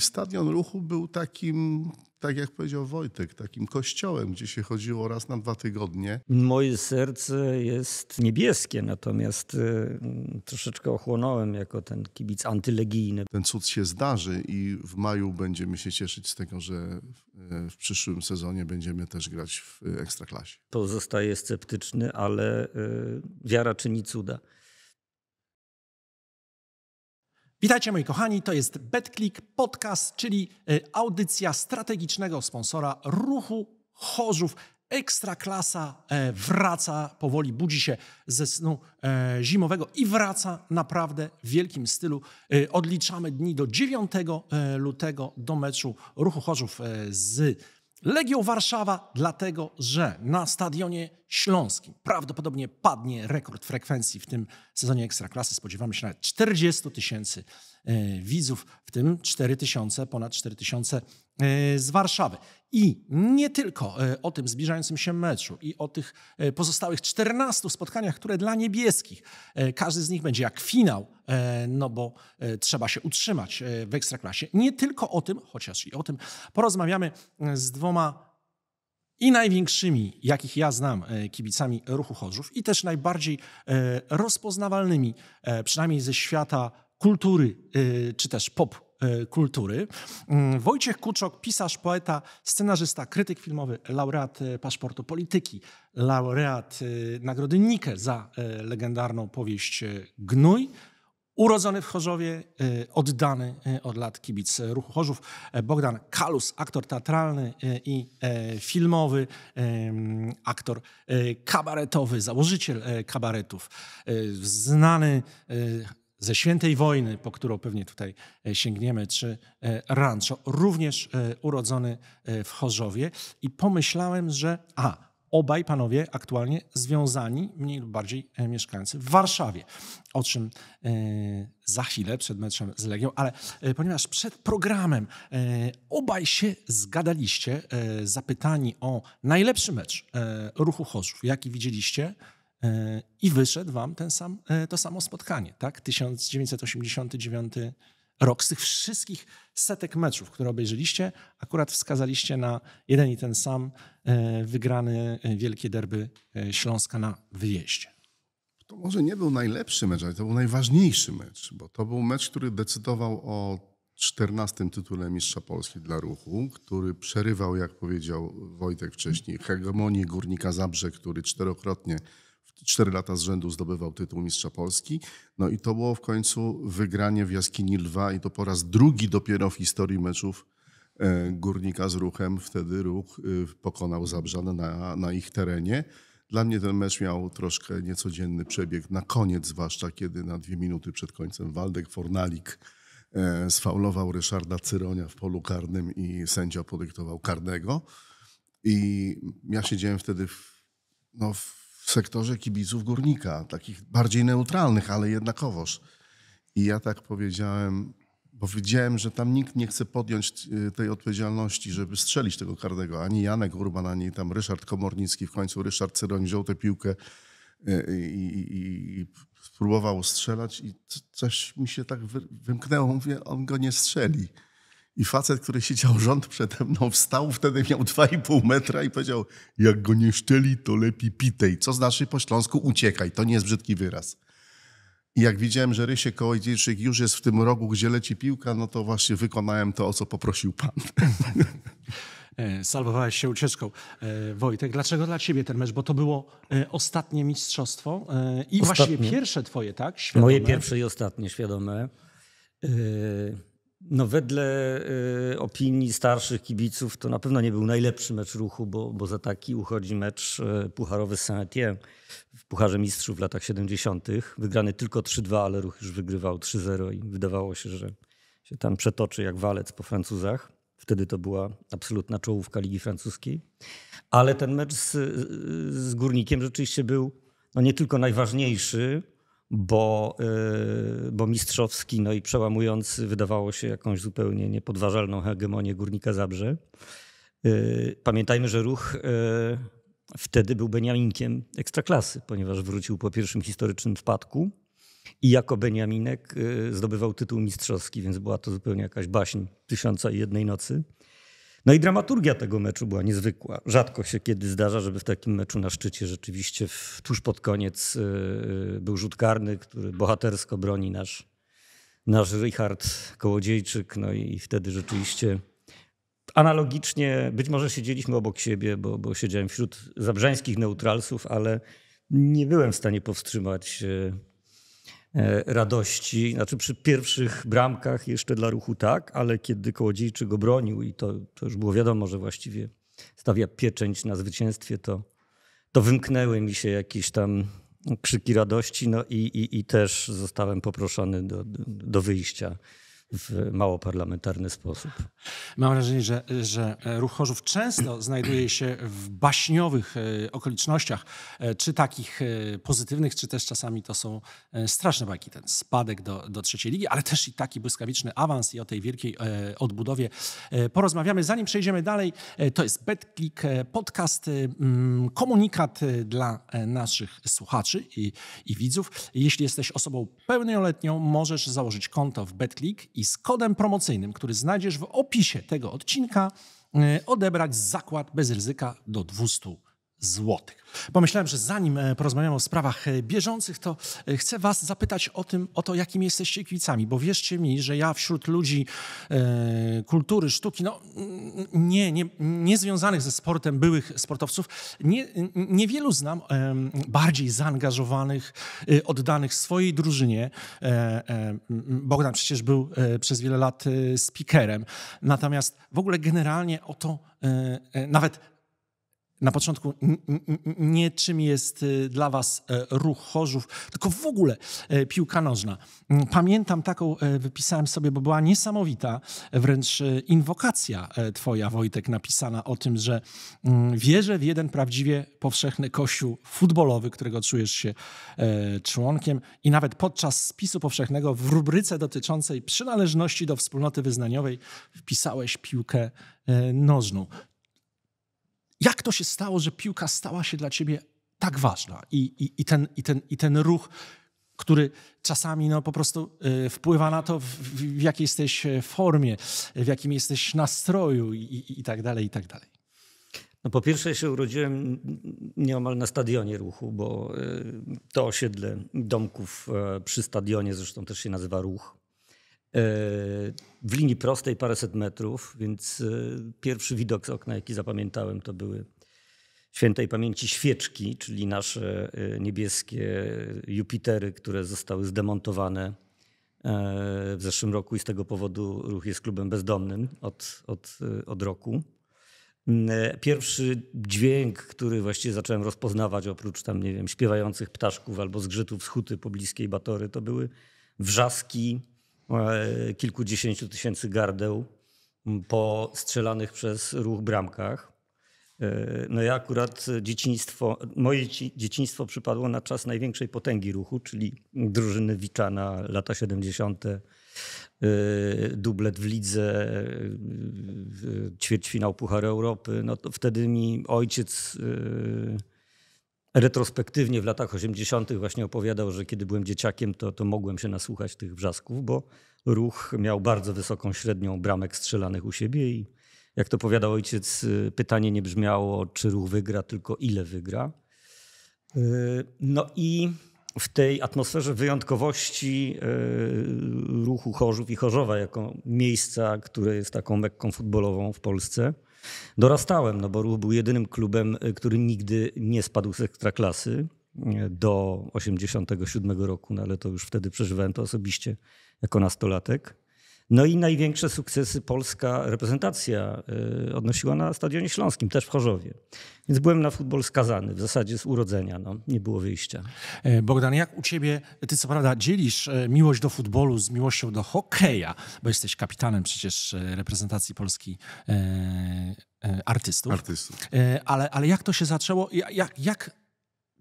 Stadion ruchu był takim, tak jak powiedział Wojtek, takim kościołem, gdzie się chodziło raz na dwa tygodnie. Moje serce jest niebieskie, natomiast y, troszeczkę ochłonąłem jako ten kibic antylegijny. Ten cud się zdarzy i w maju będziemy się cieszyć z tego, że e, w przyszłym sezonie będziemy też grać w e, ekstraklasie. Pozostaję sceptyczny, ale y, wiara czyni cuda. Witajcie moi kochani, to jest BetClick Podcast, czyli e, audycja strategicznego sponsora ruchu Chorzów. Ekstraklasa e, wraca, powoli budzi się ze snu e, zimowego i wraca naprawdę w wielkim stylu. Odliczamy dni do 9 lutego do meczu ruchu Chorzów z Legią Warszawa, dlatego że na stadionie Śląskim. Prawdopodobnie padnie rekord frekwencji w tym sezonie Ekstraklasy. Spodziewamy się nawet 40 tysięcy e, widzów, w tym 4 tysiące, ponad 4 tysiące e, z Warszawy. I nie tylko e, o tym zbliżającym się meczu i o tych pozostałych 14 spotkaniach, które dla niebieskich, każdy z nich będzie jak finał, no bo trzeba się utrzymać w Ekstraklasie. Nie tylko o tym, chociaż i o tym porozmawiamy z dwoma i największymi, jakich ja znam, e, kibicami ruchu Chorzów i też najbardziej e, rozpoznawalnymi, e, przynajmniej ze świata kultury czy też pop kultury. Mm, Wojciech Kuczok, pisarz, poeta, scenarzysta, krytyk filmowy, laureat paszportu polityki, laureat Nagrody Nike za legendarną powieść Gnój, Urodzony w Chorzowie, y, oddany y, od lat kibic ruchu Chorzów. E, Bogdan Kalus, aktor teatralny y, i e, filmowy, aktor e, kabaretowy, założyciel kabaretów, znany ze świętej wojny, po którą pewnie tutaj sięgniemy, czy Rancho, również urodzony w Chorzowie. I pomyślałem, że a, obaj panowie aktualnie związani, mniej lub bardziej e, mieszkający w Warszawie. O czym e, za chwilę przed meczem z Legią, ale e, ponieważ przed programem obaj się zgadaliście, zapytani o najlepszy mecz ruchu Chorzów, jaki widzieliście, i wyszedł wam ten sam, to samo spotkanie, tak? 1989 rok. Z tych wszystkich setek meczów, które obejrzeliście, akurat wskazaliście na jeden i ten sam e, wygrany e, wielkie derby e, Śląska na wyjeździe. To może nie był najlepszy mecz, ale to był najważniejszy mecz, bo to był mecz, który decydował o 14 tytule Mistrza Polski dla ruchu, który przerywał, jak powiedział Wojtek wcześniej, hegemonię Górnika Zabrze, który czterokrotnie cztery lata z rzędu zdobywał tytuł mistrza Polski. No i to było w końcu wygranie w jaskini Lwa i to po raz drugi dopiero w historii meczów e, Górnika z Ruchem. Wtedy Ruch e, pokonał Zabrzan na, na ich terenie. Dla mnie ten mecz miał troszkę niecodzienny przebieg, na koniec zwłaszcza, kiedy na dwie minuty przed końcem Waldek Fornalik e, sfaulował Ryszarda Cyronia w polu karnym i sędzia podyktował karnego. I ja siedziałem wtedy w, no, w w sektorze kibiców górnika, takich bardziej neutralnych, ale jednakowoż. I ja tak powiedziałem, bo wiedziałem, że tam nikt nie chce podjąć y, tej odpowiedzialności, żeby strzelić tego karnego. Ani Janek Urban, ani tam Ryszard Komornicki. W końcu Ryszard Cyroń wziął tę piłkę y, i, i, i spróbował strzelać i coś mi się tak wymknęło. Mówię, on go nie strzeli. I facet, który siedział rząd przede mną, wstał, wtedy miał 2,5 metra i powiedział, jak go nie szczeli, to lepiej pitej. Co znaczy po śląsku uciekaj, to nie jest brzydki wyraz. I jak widziałem, że Rysiek Kołodziejczyk już jest w tym rogu, gdzie leci piłka, no to właśnie wykonałem to, o co poprosił pan. E, salwowałeś się ucieczką. E, Wojtek, dlaczego dla ciebie ten mecz? Bo to było e, ostatnie mistrzostwo i ostatnie. właściwie pierwsze twoje, tak? Świadome. Moje pierwsze i ostatnie, świadome. Yy... No wedle y, opinii starszych kibiców to na pewno nie był najlepszy mecz ruchu, bo, bo za taki uchodzi mecz y, pucharowy Saint-Étienne w Pucharze Mistrzów w latach 70. Wygrany tylko 3-2, ale ruch już wygrywał 3-0 i wydawało się, że się tam przetoczy jak walec po Francuzach. Wtedy to była absolutna czołówka Ligi Francuskiej. Ale ten mecz z, z Górnikiem rzeczywiście był no nie tylko najważniejszy, bo, y, bo mistrzowski, no i przełamujący wydawało się jakąś zupełnie niepodważalną hegemonię Górnika Zabrze. Y, pamiętajmy, że ruch y, wtedy był Beniaminkiem ekstraklasy, ponieważ wrócił po pierwszym historycznym wpadku i jako Beniaminek zdobywał tytuł mistrzowski, więc była to zupełnie jakaś baśń tysiąca i jednej nocy. No i dramaturgia tego meczu była niezwykła. Rzadko się kiedy zdarza, żeby w takim meczu na szczycie rzeczywiście w, tuż pod koniec yy, był rzut karny, który bohatersko broni nasz, nasz Richard Kołodziejczyk. No i wtedy rzeczywiście analogicznie, być może siedzieliśmy obok siebie, bo, bo siedziałem wśród zabrzeńskich neutralsów, ale nie byłem w stanie powstrzymać się y, E, radości, znaczy przy pierwszych bramkach jeszcze dla ruchu tak, ale kiedy Kołodziejczy go bronił i to, to już było wiadomo, że właściwie stawia pieczęć na zwycięstwie, to, to wymknęły mi się jakieś tam krzyki radości no i, i, i też zostałem poproszony do, do wyjścia w mało parlamentarny sposób. Mam wrażenie, że, że ruch Chorzów często znajduje się w baśniowych e, okolicznościach, e, czy takich e, pozytywnych, czy też czasami to są straszne bajki, ten spadek do, do trzeciej ligi, ale też i taki błyskawiczny awans i o tej wielkiej odbudowie porozmawiamy. Zanim przejdziemy dalej, to jest BetClick Podcast, mm, komunikat dla naszych słuchaczy i, i widzów. Jeśli jesteś osobą pełnoletnią, możesz założyć konto w BetClick i z kodem promocyjnym, który znajdziesz w opisie tego odcinka, e, odebrać zakład bez ryzyka do 200 złotych. Pomyślałem, że zanim e, porozmawiamy o sprawach e, bieżących, to e, chcę was zapytać o tym, o to, jakimi jesteście kibicami, bo wierzcie mi, że ja wśród ludzi e, kultury, sztuki, no nie, nie, nie związanych ze sportem, byłych sportowców, nie, niewielu znam e, bardziej zaangażowanych, e, oddanych swojej drużynie. Bogdan przecież był przez wiele lat speakerem, natomiast w ogóle generalnie o to nawet na początku nie czym jest y, dla was e, ruch Chorzów, tylko w ogóle e, piłka nożna. Mm, pamiętam taką, e, wypisałem sobie, bo była niesamowita wręcz inwokacja twoja, Wojtek, napisana o tym, że mm, wierzę w jeden prawdziwie powszechny kościół futbolowy, którego czujesz się członkiem i nawet podczas spisu powszechnego w rubryce dotyczącej przynależności do wspólnoty wyznaniowej wpisałeś piłkę nożną. Jak to się stało, że piłka stała się dla ciebie tak ważna? I, i, i, ten, i, ten, i ten ruch, który czasami no, po prostu y, wpływa na to, w, w jakiej jesteś e, formie, w jakim jesteś nastroju i, i, i tak dalej, i tak dalej. No po pierwsze się urodziłem nieomal na stadionie ruchu, bo y, to osiedle domków e, przy stadionie zresztą też się nazywa ruch w linii prostej paręset metrów, więc e, pierwszy widok z okna, jaki zapamiętałem, to były świętej pamięci świeczki, czyli nasze e, niebieskie Jupitery, które zostały zdemontowane e, w zeszłym roku i z tego powodu ruch jest klubem bezdomnym od, od, od roku. Mm, pierwszy dźwięk, który właściwie zacząłem rozpoznawać, oprócz tam, nie wiem, śpiewających ptaszków albo zgrzytów z huty pobliskiej Batory, to były wrzaski E, kilkudziesięciu tysięcy gardeł po strzelanych przez ruch bramkach. E, no ja akurat dzieciństwo, moje dzieciństwo przypadło na czas największej potęgi ruchu, czyli drużyny Wiczana, lata 70., e, dublet w lidze, ćwierćfinał Pucharu Europy. No to wtedy mi ojciec retrospektywnie w latach 80. właśnie opowiadał, że kiedy byłem dzieciakiem, to, to mogłem się nasłuchać tych wrzasków, bo ruch miał bardzo wysoką średnią bramek strzelanych u siebie i jak to powiadał ojciec, y, pytanie nie brzmiało, czy ruch wygra, tylko ile wygra. Y, no i w tej atmosferze wyjątkowości y, ruchu Chorzów i Chorzowa jako miejsca, które jest taką mekką futbolową w Polsce – dorastałem, no bo Ruch był jedynym klubem, y, który nigdy nie spadł z ekstraklasy y, do 87 roku, no ale to już wtedy przeżywałem to osobiście jako nastolatek. No i największe sukcesy polska reprezentacja y, odnosiła na Stadionie Śląskim, też w Chorzowie. Więc byłem na futbol skazany w zasadzie z urodzenia, no, nie było wyjścia. E, Bogdan, jak u ciebie, ty co prawda dzielisz e, miłość do futbolu z miłością do hokeja, bo jesteś kapitanem przecież e, reprezentacji Polski artystów. artystów. ale, ale jak to się zaczęło? Jak, jak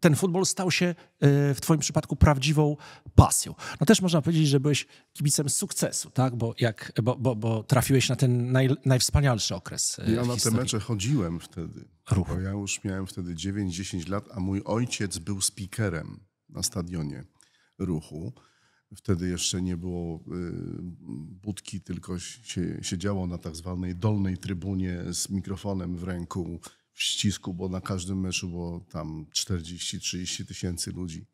ten futbol stał się e, w Twoim przypadku prawdziwą pasją. No też można powiedzieć, że byłeś kibicem sukcesu, tak? Bo, jak, bo, bo, bo trafiłeś na ten naj, najwspanialszy okres. E, ja na te mecze chodziłem wtedy. Ruch. Bo ja już miałem wtedy 9-10 lat, a mój ojciec był speakerem na stadionie ruchu. Wtedy jeszcze nie było y, budki, tylko się, siedziało na tak zwanej dolnej trybunie z mikrofonem w ręku w ścisku, bo na każdym meczu było tam 40-30 tysięcy ludzi.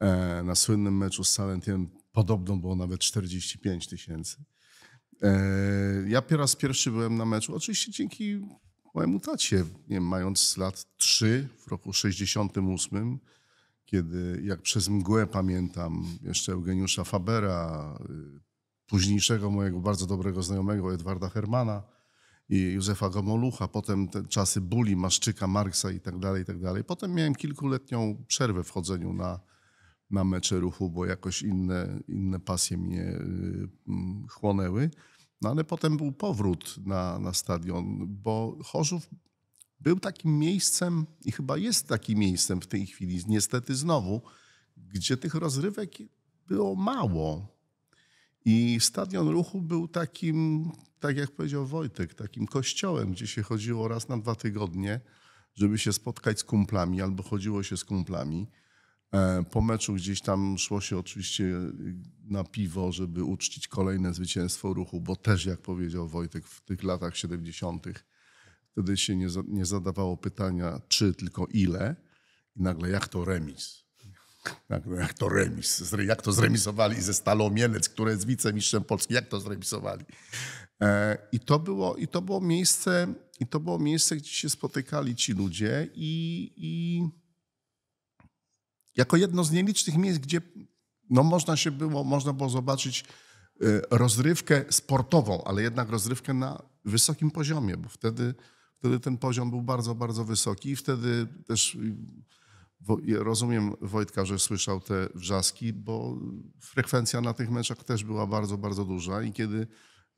E, na słynnym meczu z Salentiem podobno było nawet 45 tysięcy. E, ja raz pierwszy byłem na meczu, oczywiście dzięki mojemu tacie, nie wiem, mając lat 3 w roku 68, kiedy jak przez mgłę pamiętam jeszcze Eugeniusza Fabera, y, późniejszego mojego bardzo dobrego znajomego Edwarda Hermana, Józefa Gomolucha, potem czasy Buli, Maszczyka, Marksa i tak dalej, i tak dalej. Potem miałem kilkuletnią przerwę w chodzeniu na, na mecze ruchu, bo jakoś inne, inne pasje mnie y, mm, chłonęły. No ale potem był powrót na, na stadion, bo Chorzów był takim miejscem i chyba jest takim miejscem w tej chwili, niestety znowu, gdzie tych rozrywek było mało. I stadion ruchu był takim, tak jak powiedział Wojtek, takim kościołem, gdzie się chodziło raz na dwa tygodnie, żeby się spotkać z kumplami, albo chodziło się z kumplami. E, po meczu gdzieś tam szło się oczywiście e, na piwo, żeby uczcić kolejne zwycięstwo ruchu, bo też, jak powiedział Wojtek, w tych latach 70. wtedy się nie, nie zadawało pytania czy, tylko ile. I nagle jak to remis? Tak, no jak to remis? Jak to zremisowali ze Stalą Mielec, które jest wicemistrzem Polski? Jak to zremisowali? E, I to było, i to było, miejsce, i to było miejsce, gdzie się spotykali ci ludzie i, i jako jedno z nielicznych miejsc, gdzie no, można, się było, można było zobaczyć e, rozrywkę sportową, ale jednak rozrywkę na wysokim poziomie, bo wtedy, wtedy ten poziom był bardzo, bardzo wysoki i wtedy też Rozumiem Wojtka, że słyszał te wrzaski, bo frekwencja na tych meczach też była bardzo, bardzo duża i kiedy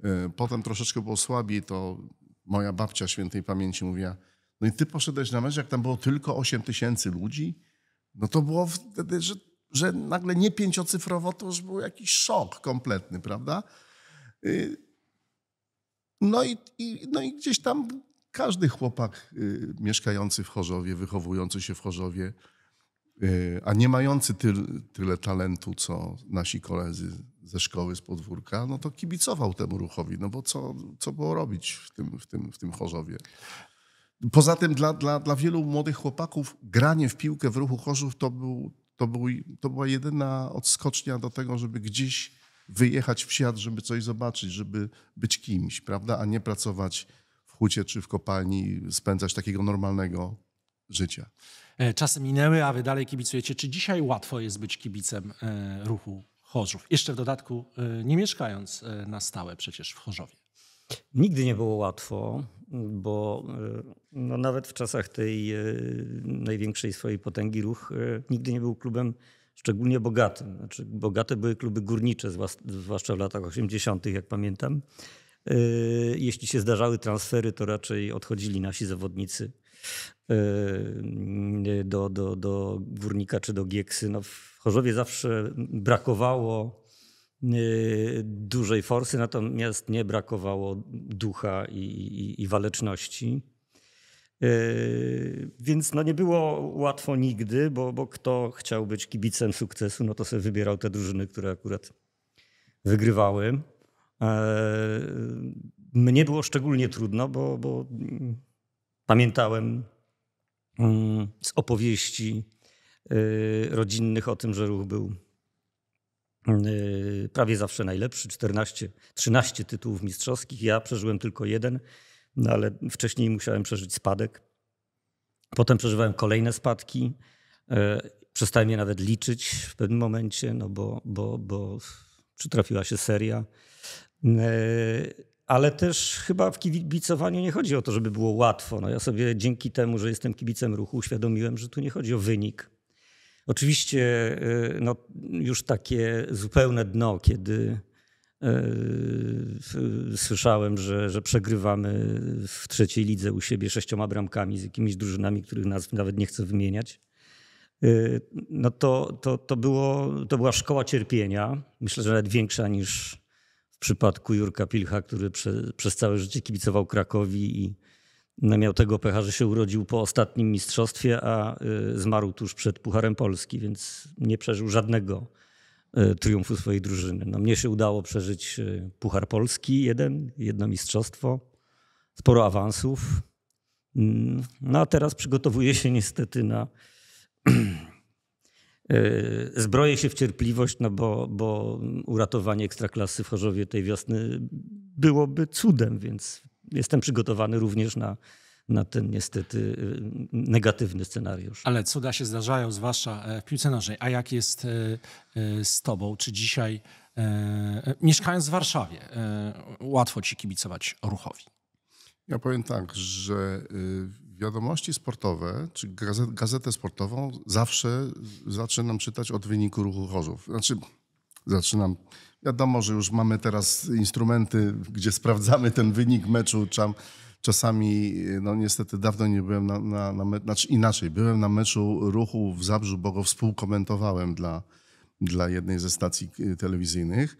e, potem troszeczkę było słabiej, to moja babcia świętej pamięci mówiła, no i ty poszedłeś na mecz, jak tam było tylko 8 tysięcy ludzi, no to było wtedy, że, że nagle nie pięciocyfrowo, to już był jakiś szok kompletny, prawda? Y, no i, i, no i gdzieś tam każdy chłopak y, mieszkający w Chorzowie, wychowujący się w Chorzowie, Y, a nie mający tyle, tyle talentu, co nasi koledzy ze szkoły, z podwórka, no to kibicował temu ruchowi, no bo co, co było robić w tym, w tym, w tym Chorzowie. Poza tym dla, dla, dla wielu młodych chłopaków granie w piłkę w ruchu Chorzów to, był, to, był, to była jedyna odskocznia do tego, żeby gdzieś wyjechać w świat, żeby coś zobaczyć, żeby być kimś, prawda? A nie pracować w hucie czy w kopalni, spędzać takiego normalnego życia. E, czasy minęły, a wy dalej kibicujecie. Czy dzisiaj łatwo jest być kibicem e, ruchu Chorzów? Jeszcze w dodatku e, nie mieszkając na stałe przecież w Chorzowie. Nigdy nie było łatwo, bo no, nawet w czasach tej największej swojej potęgi ruch nigdy nie był klubem szczególnie bogatym. Znaczy, bogate były kluby górnicze, zwłaszcza w latach 80., jak pamiętam. Jeśli się zdarzały transfery, to raczej odchodzili nasi zawodnicy Y, mm, y, do, do, do Górnika czy do Gieksy. No w Chorzowie zawsze brakowało y, dużej forsy, natomiast nie brakowało ducha i, i, i waleczności. Więc no nie było łatwo nigdy, bo, bo kto chciał być kibicem sukcesu, no to sobie wybierał te drużyny, które akurat wygrywały. E, mnie było szczególnie trudno, bo, bo Pamiętałem mm, z opowieści y, rodzinnych o tym, że ruch był y, prawie zawsze najlepszy 14, 13 tytułów mistrzowskich. Ja przeżyłem tylko jeden, no ale wcześniej musiałem przeżyć spadek. Potem przeżywałem kolejne spadki. Y, przestałem je nawet liczyć w pewnym momencie, no bo, bo, bo przytrafiła się seria ale też chyba w kibicowaniu nie chodzi o to, żeby było łatwo. No ja sobie dzięki temu, że jestem kibicem ruchu, uświadomiłem, że tu nie chodzi o wynik. Oczywiście y, no, już takie zupełne dno, kiedy y, słyszałem, że, że przegrywamy w trzeciej lidze u siebie sześcioma bramkami z jakimiś drużynami, których nazw nawet nie chcę wymieniać. Y, no to, to, to, było, to była szkoła cierpienia, myślę, że nawet większa niż, przypadku Jurka Pilcha, który prze, przez całe życie kibicował Krakowi i miał tego pecha, że się urodził po ostatnim mistrzostwie, a y, zmarł tuż przed Pucharem Polski, więc nie przeżył żadnego y, triumfu swojej drużyny. No, mnie się udało przeżyć y, Puchar Polski jeden, jedno mistrzostwo, sporo awansów. Mm, no a teraz przygotowuję się niestety na E, zbroję się w cierpliwość, no bo, bo uratowanie ekstraklasy w Chorzowie tej wiosny byłoby cudem, więc jestem przygotowany również na, na ten niestety e, negatywny scenariusz. Ale cuda się zdarzają, zwłaszcza e, w piłce nożnej. A jak jest z tobą? Czy dzisiaj, mieszkając w Warszawie, łatwo ci kibicować ruchowi? Ja powiem tak, że y, wiadomości sportowe, czy gazet, gazetę sportową zawsze zaczynam czytać od wyniku ruchu chorzów. Znaczy, zaczynam. Wiadomo, że już mamy teraz instrumenty, gdzie sprawdzamy ten wynik meczu. Czasami, no niestety dawno nie byłem na, na, na meczu, znaczy inaczej, byłem na meczu ruchu w Zabrzu, bo go współkomentowałem dla, dla jednej ze stacji y, telewizyjnych.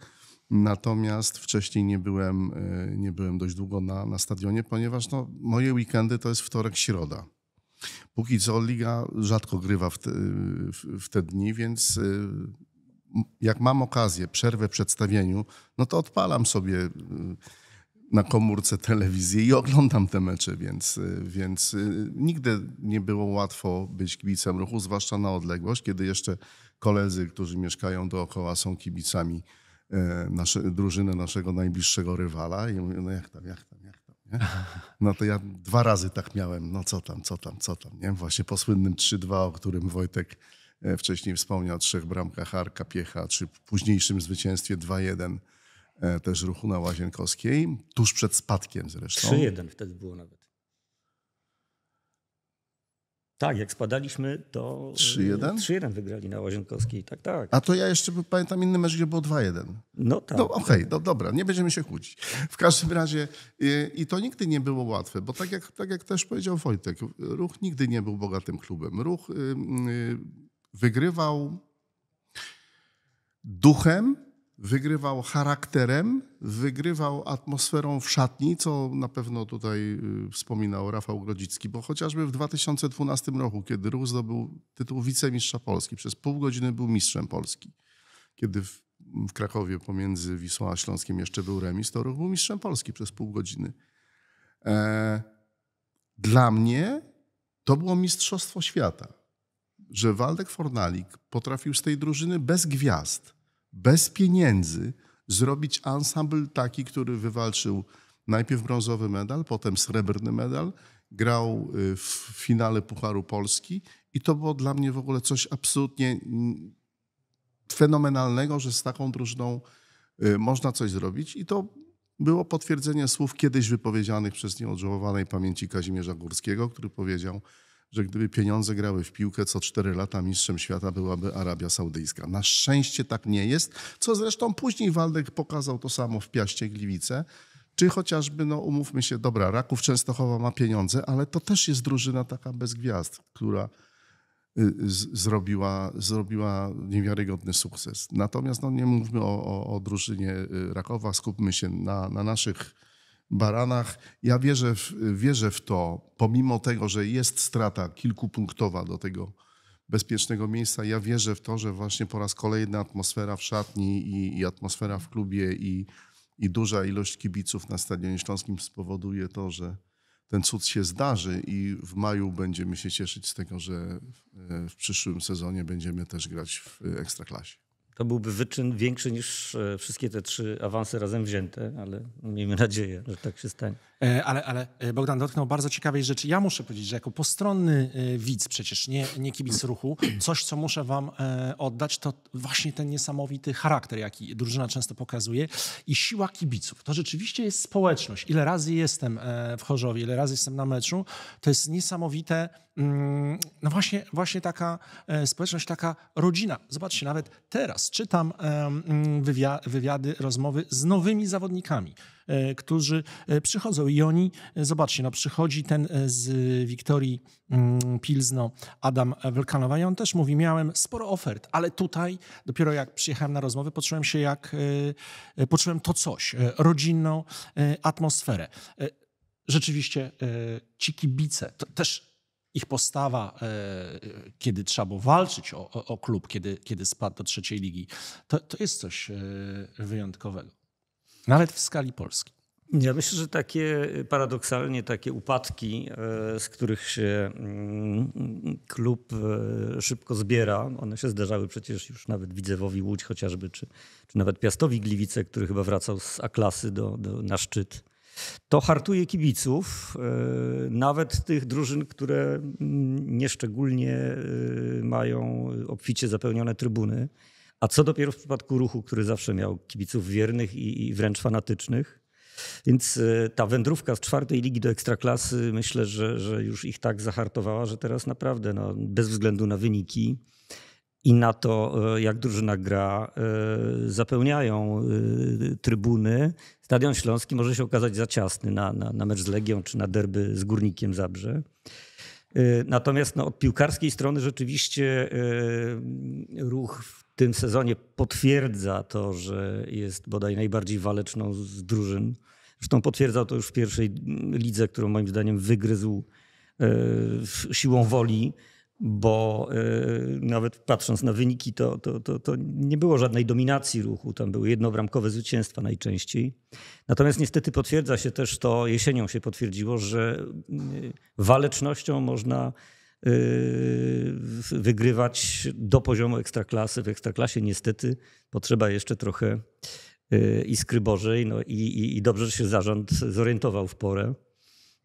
Natomiast wcześniej nie byłem, e, nie byłem dość długo na, na stadionie, ponieważ no, moje weekendy to jest wtorek, środa. Póki co liga rzadko grywa w te, e, w, w te dni, więc e, jak mam okazję, przerwę przedstawieniu, no to odpalam sobie na komórce telewizję i oglądam te mecze, więc, więc nigdy nie było łatwo być kibicem ruchu, zwłaszcza na odległość, kiedy jeszcze koledzy, którzy mieszkają dookoła, są kibicami E, nasze, drużynę naszego najbliższego rywala i mówię, no jak tam, jak tam, jak tam. Nie? No to ja dwa razy tak miałem, no co tam, co tam, co tam. Nie? Właśnie po słynnym 3-2, o którym Wojtek e, wcześniej wspomniał, trzech bramkach Harka, Piecha, czy późniejszym zwycięstwie 2-1 e, też ruchu na Łazienkowskiej, tuż przed spadkiem zresztą. 3-1 wtedy było nawet. Tak, jak spadaliśmy, to 3-1? Y, 3-1 wygrali na Łazienkowskiej, tak, tak. A to ja jeszcze pamiętam inny mecz, gdzie było 2-1. No tak. No okej, okay, do, no dobra, nie będziemy się kłócić. W każdym razie yy, i to nigdy nie było łatwe, bo tak jak, tak jak też powiedział Wojtek, Ruch nigdy nie był bogatym klubem. Ruch yy, yy, wygrywał duchem, wygrywał charakterem, wygrywał atmosferą w szatni, co na pewno tutaj y, wspominał Rafał Grodzicki, bo chociażby w 2012 roku, kiedy Ruch zdobył tytuł wicemistrza Polski, przez pół godziny był mistrzem Polski. Kiedy w, w Krakowie pomiędzy Wisłą a Śląskiem jeszcze był remis, to Ruch był mistrzem Polski przez pół godziny. E, dla mnie to było mistrzostwo świata, że Waldek Fornalik potrafił z tej drużyny bez gwiazd – bez pieniędzy zrobić ensemble taki, który wywalczył najpierw brązowy medal, potem srebrny medal, grał y, w finale Pucharu Polski i to było dla mnie w ogóle coś absolutnie fenomenalnego, że z taką drużyną y, można coś zrobić i to było potwierdzenie słów kiedyś wypowiedzianych przez nieodżałowanej pamięci Kazimierza Górskiego, który powiedział, że gdyby pieniądze grały w piłkę, co 4 lata mistrzem świata byłaby Arabia Saudyjska. Na szczęście tak nie jest, co zresztą później Waldek pokazał to samo w Piaście Gliwice, czy chociażby, no umówmy się, dobra, Raków Częstochowa ma pieniądze, ale to też jest drużyna taka bez gwiazd, która y, z, zrobiła, zrobiła niewiarygodny sukces. Natomiast no, nie mówmy o, o, o drużynie y, Rakowa, skupmy się na, na naszych baranach. Ja wierzę w, wierzę w to, pomimo tego, że jest strata kilkupunktowa do tego bezpiecznego miejsca, ja wierzę w to, że właśnie po raz kolejny atmosfera w szatni i, i atmosfera w klubie i, i duża ilość kibiców na Stadionie Śląskim spowoduje to, że ten cud się zdarzy i w maju będziemy się cieszyć z tego, że w przyszłym sezonie będziemy też grać w Ekstraklasie to byłby wyczyn większy niż e, wszystkie te trzy awanse razem wzięte, ale miejmy nadzieję, że tak się stanie. E, ale, ale e, Bogdan dotknął bardzo ciekawej rzeczy. Ja muszę powiedzieć, że jako postronny e, widz, przecież nie, nie kibic ruchu, coś, co muszę wam oddać, to właśnie ten niesamowity charakter, jaki drużyna często pokazuje i siła kibiców. To rzeczywiście jest społeczność. Ile razy jestem w Chorzowie, ile razy jestem na meczu, to jest niesamowite, mm, no właśnie, właśnie taka społeczność, taka rodzina. Zobaczcie, nawet teraz czytam wywiady, rozmowy z nowymi zawodnikami. E, którzy e, przychodzą i oni, e, zobaczcie, no przychodzi ten z Wiktorii mm, Pilzno, Adam Wilkanowa, i on też mówi, miałem sporo ofert, ale tutaj dopiero jak przyjechałem na rozmowę, poczułem się jak, poczułem to coś, rodzinną atmosferę. Rzeczywiście ci kibice, też ich postawa, kiedy trzeba było walczyć o, o, o klub, kiedy, kiedy spadł do trzeciej ligi, to, to jest coś wyjątkowego nawet w skali Polski. Ja myślę, że takie paradoksalnie takie upadki, e, z których się mm, klub e, szybko zbiera, one się zdarzały przecież już nawet Widzewowi Łódź chociażby, czy, czy nawet Piastowi Gliwice, który chyba wracał z A-klasy do, do, na szczyt. To hartuje kibiców, e, nawet tych drużyn, które mm, nieszczególnie mają obficie zapełnione trybuny. A co dopiero w przypadku ruchu, który zawsze miał kibiców wiernych i, i wręcz fanatycznych. Więc e, ta wędrówka z czwartej ligi do ekstraklasy, myślę, że, że już ich tak zahartowała, że teraz naprawdę no, bez względu na wyniki i na to, e, jak drużyna gra, e, zapełniają trybuny. Stadion Śląski może się okazać za ciasny na, na, na mecz z Legią czy na derby z Górnikiem Zabrze. Natomiast no, od piłkarskiej strony rzeczywiście ruch tym sezonie potwierdza to, że jest bodaj najbardziej waleczną z drużyn. Zresztą potwierdzał to już w pierwszej lidze, którą moim zdaniem wygryzł e, siłą woli, bo e, nawet patrząc na wyniki, to, to, to, to nie było żadnej dominacji ruchu. Tam były jednobramkowe zwycięstwa najczęściej. Natomiast niestety potwierdza się też to, jesienią się potwierdziło, że e, walecznością można wygrywać do poziomu ekstraklasy. W ekstraklasie niestety potrzeba jeszcze trochę y, iskry Bożej no i, i, i dobrze, że się zarząd zorientował w porę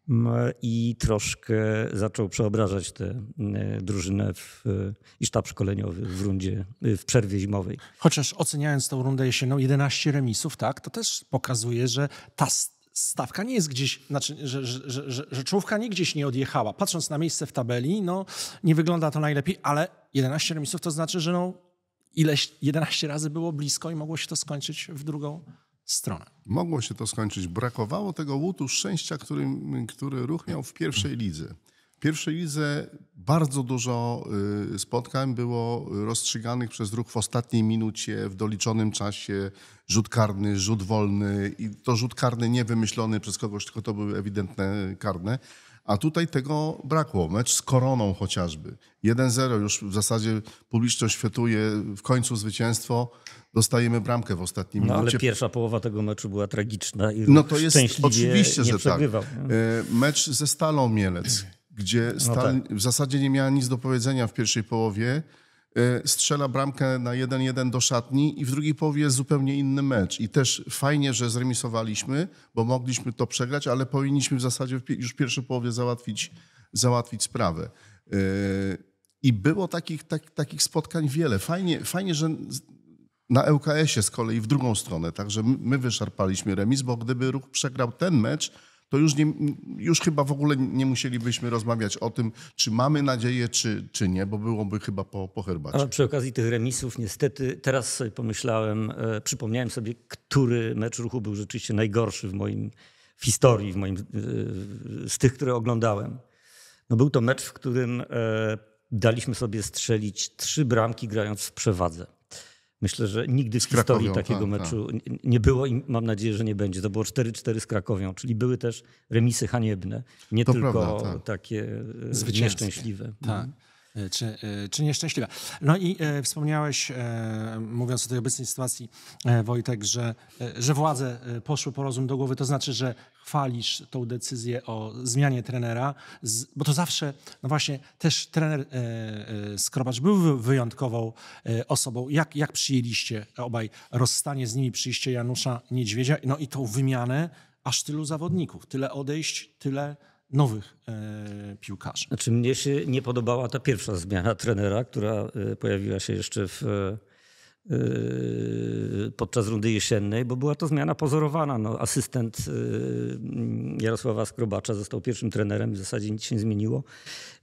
mm, i troszkę zaczął przeobrażać tę y, drużynę w, i sztab szkoleniowy w rundzie, y, w przerwie zimowej. Chociaż oceniając tą rundę jesienną, 11 remisów, tak, to też pokazuje, że ta stawka nie jest gdzieś, znaczy, że, że, że, że czołówka nie gdzieś nie odjechała. Patrząc na miejsce w tabeli, no nie wygląda to najlepiej, ale 11 remisów to znaczy, że no ileś, 11 razy było blisko i mogło się to skończyć w drugą stronę. Mogło się to skończyć. Brakowało tego łutu szczęścia, który, który ruch miał w pierwszej lidze pierwszej lidze bardzo dużo y, spotkań było rozstrzyganych przez ruch w ostatniej minucie, w doliczonym czasie. Rzut karny, rzut wolny i to rzut karny nie wymyślony przez kogoś, tylko to były ewidentne karne. A tutaj tego brakło. Mecz z Koroną chociażby. 1-0 już w zasadzie publiczność światuje, w końcu zwycięstwo, dostajemy bramkę w ostatnim no, minucie. ale pierwsza połowa tego meczu była tragiczna i no to jest, oczywiście, że Tak. Y, mecz ze Stalą Mielec gdzie Stal no tak. w zasadzie nie miała nic do powiedzenia w pierwszej połowie. E, strzela bramkę na 1-1 do szatni i w drugiej połowie jest zupełnie inny mecz. I też fajnie, że zremisowaliśmy, bo mogliśmy to przegrać, ale powinniśmy w zasadzie już w pierwszej połowie załatwić, załatwić sprawę. E, I było takich, tak, takich spotkań wiele. Fajnie, fajnie, że na ŁKS-ie z kolei w drugą stronę. Także my wyszarpaliśmy remis, bo gdyby ruch przegrał ten mecz, to już, nie, już chyba w ogóle nie musielibyśmy rozmawiać o tym, czy mamy nadzieję, czy, czy nie, bo byłoby chyba po, po herbacie. Ale przy okazji tych remisów niestety teraz sobie pomyślałem, e, przypomniałem sobie, który mecz ruchu był rzeczywiście najgorszy w moim w historii, w moim, e, z tych, które oglądałem. No był to mecz, w którym e, daliśmy sobie strzelić trzy bramki grając w przewadze. Myślę, że nigdy w historii takiego tak, meczu tak. nie było i mam nadzieję, że nie będzie. To było 4-4 z Krakowią, czyli były też remisy haniebne, nie to tylko prawda, tak. takie e, Zwycięskie. nieszczęśliwe. Tak. E, czy, e, czy nieszczęśliwe. No i e, wspomniałeś, mówiąc o tej obecnej sytuacji, Wojtek, że, że władze poszły po rozum do głowy, to znaczy, że chwalisz tą decyzję o zmianie trenera, bo to zawsze, no właśnie, też trener Skrobacz był wyjątkową osobą. Jak, jak przyjęliście obaj rozstanie z nimi, przyjście Janusza Niedźwiedzia, no i tą wymianę aż tylu zawodników, tyle odejść, tyle nowych e, piłkarzy. Znaczy mnie się nie podobała ta pierwsza zmiana trenera, która e, pojawiła się jeszcze w, e, e, podczas rundy jesiennej, bo była to zmiana pozorowana. No, asystent e, mm, Jarosława Skrobacza został pierwszym trenerem, w zasadzie nic się nie zmieniło.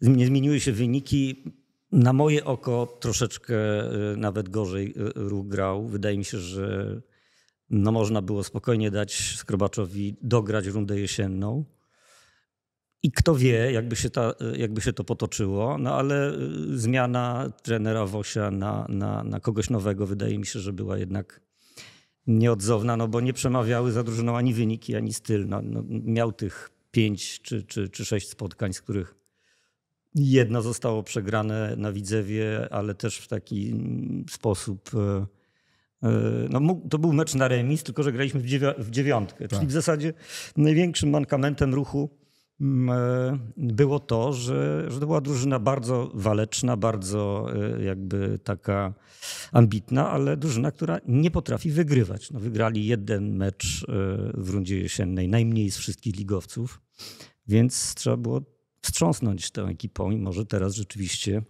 Nie zmieniły się wyniki. Na moje oko troszeczkę e, nawet gorzej ruch grał. Wydaje mi się, że no można było spokojnie dać Skrobaczowi dograć rundę jesienną. I kto wie, jakby się, ta, jakby się to potoczyło, no ale y, zmiana trenera Wosia na, na, na kogoś nowego wydaje mi się, że była jednak nieodzowna, no bo nie przemawiały za drużyną ani wyniki, ani styl. No, no, miał tych pięć czy, czy, czy sześć spotkań, z których jedno zostało przegrane na Widzewie, ale też w taki sposób... Y, y, no, to był mecz na remis, tylko że graliśmy w, dziewiątkę. Tak. Czyli w zasadzie największym mankamentem ruchu Mm, e, było to, że, że to była drużyna bardzo waleczna, bardzo e, jakby taka ambitna, ale drużyna, która nie potrafi wygrywać. No, wygrali jeden mecz e, w rundzie jesiennej, najmniej z wszystkich ligowców, więc trzeba było wstrząsnąć tą ekipą i może teraz rzeczywiście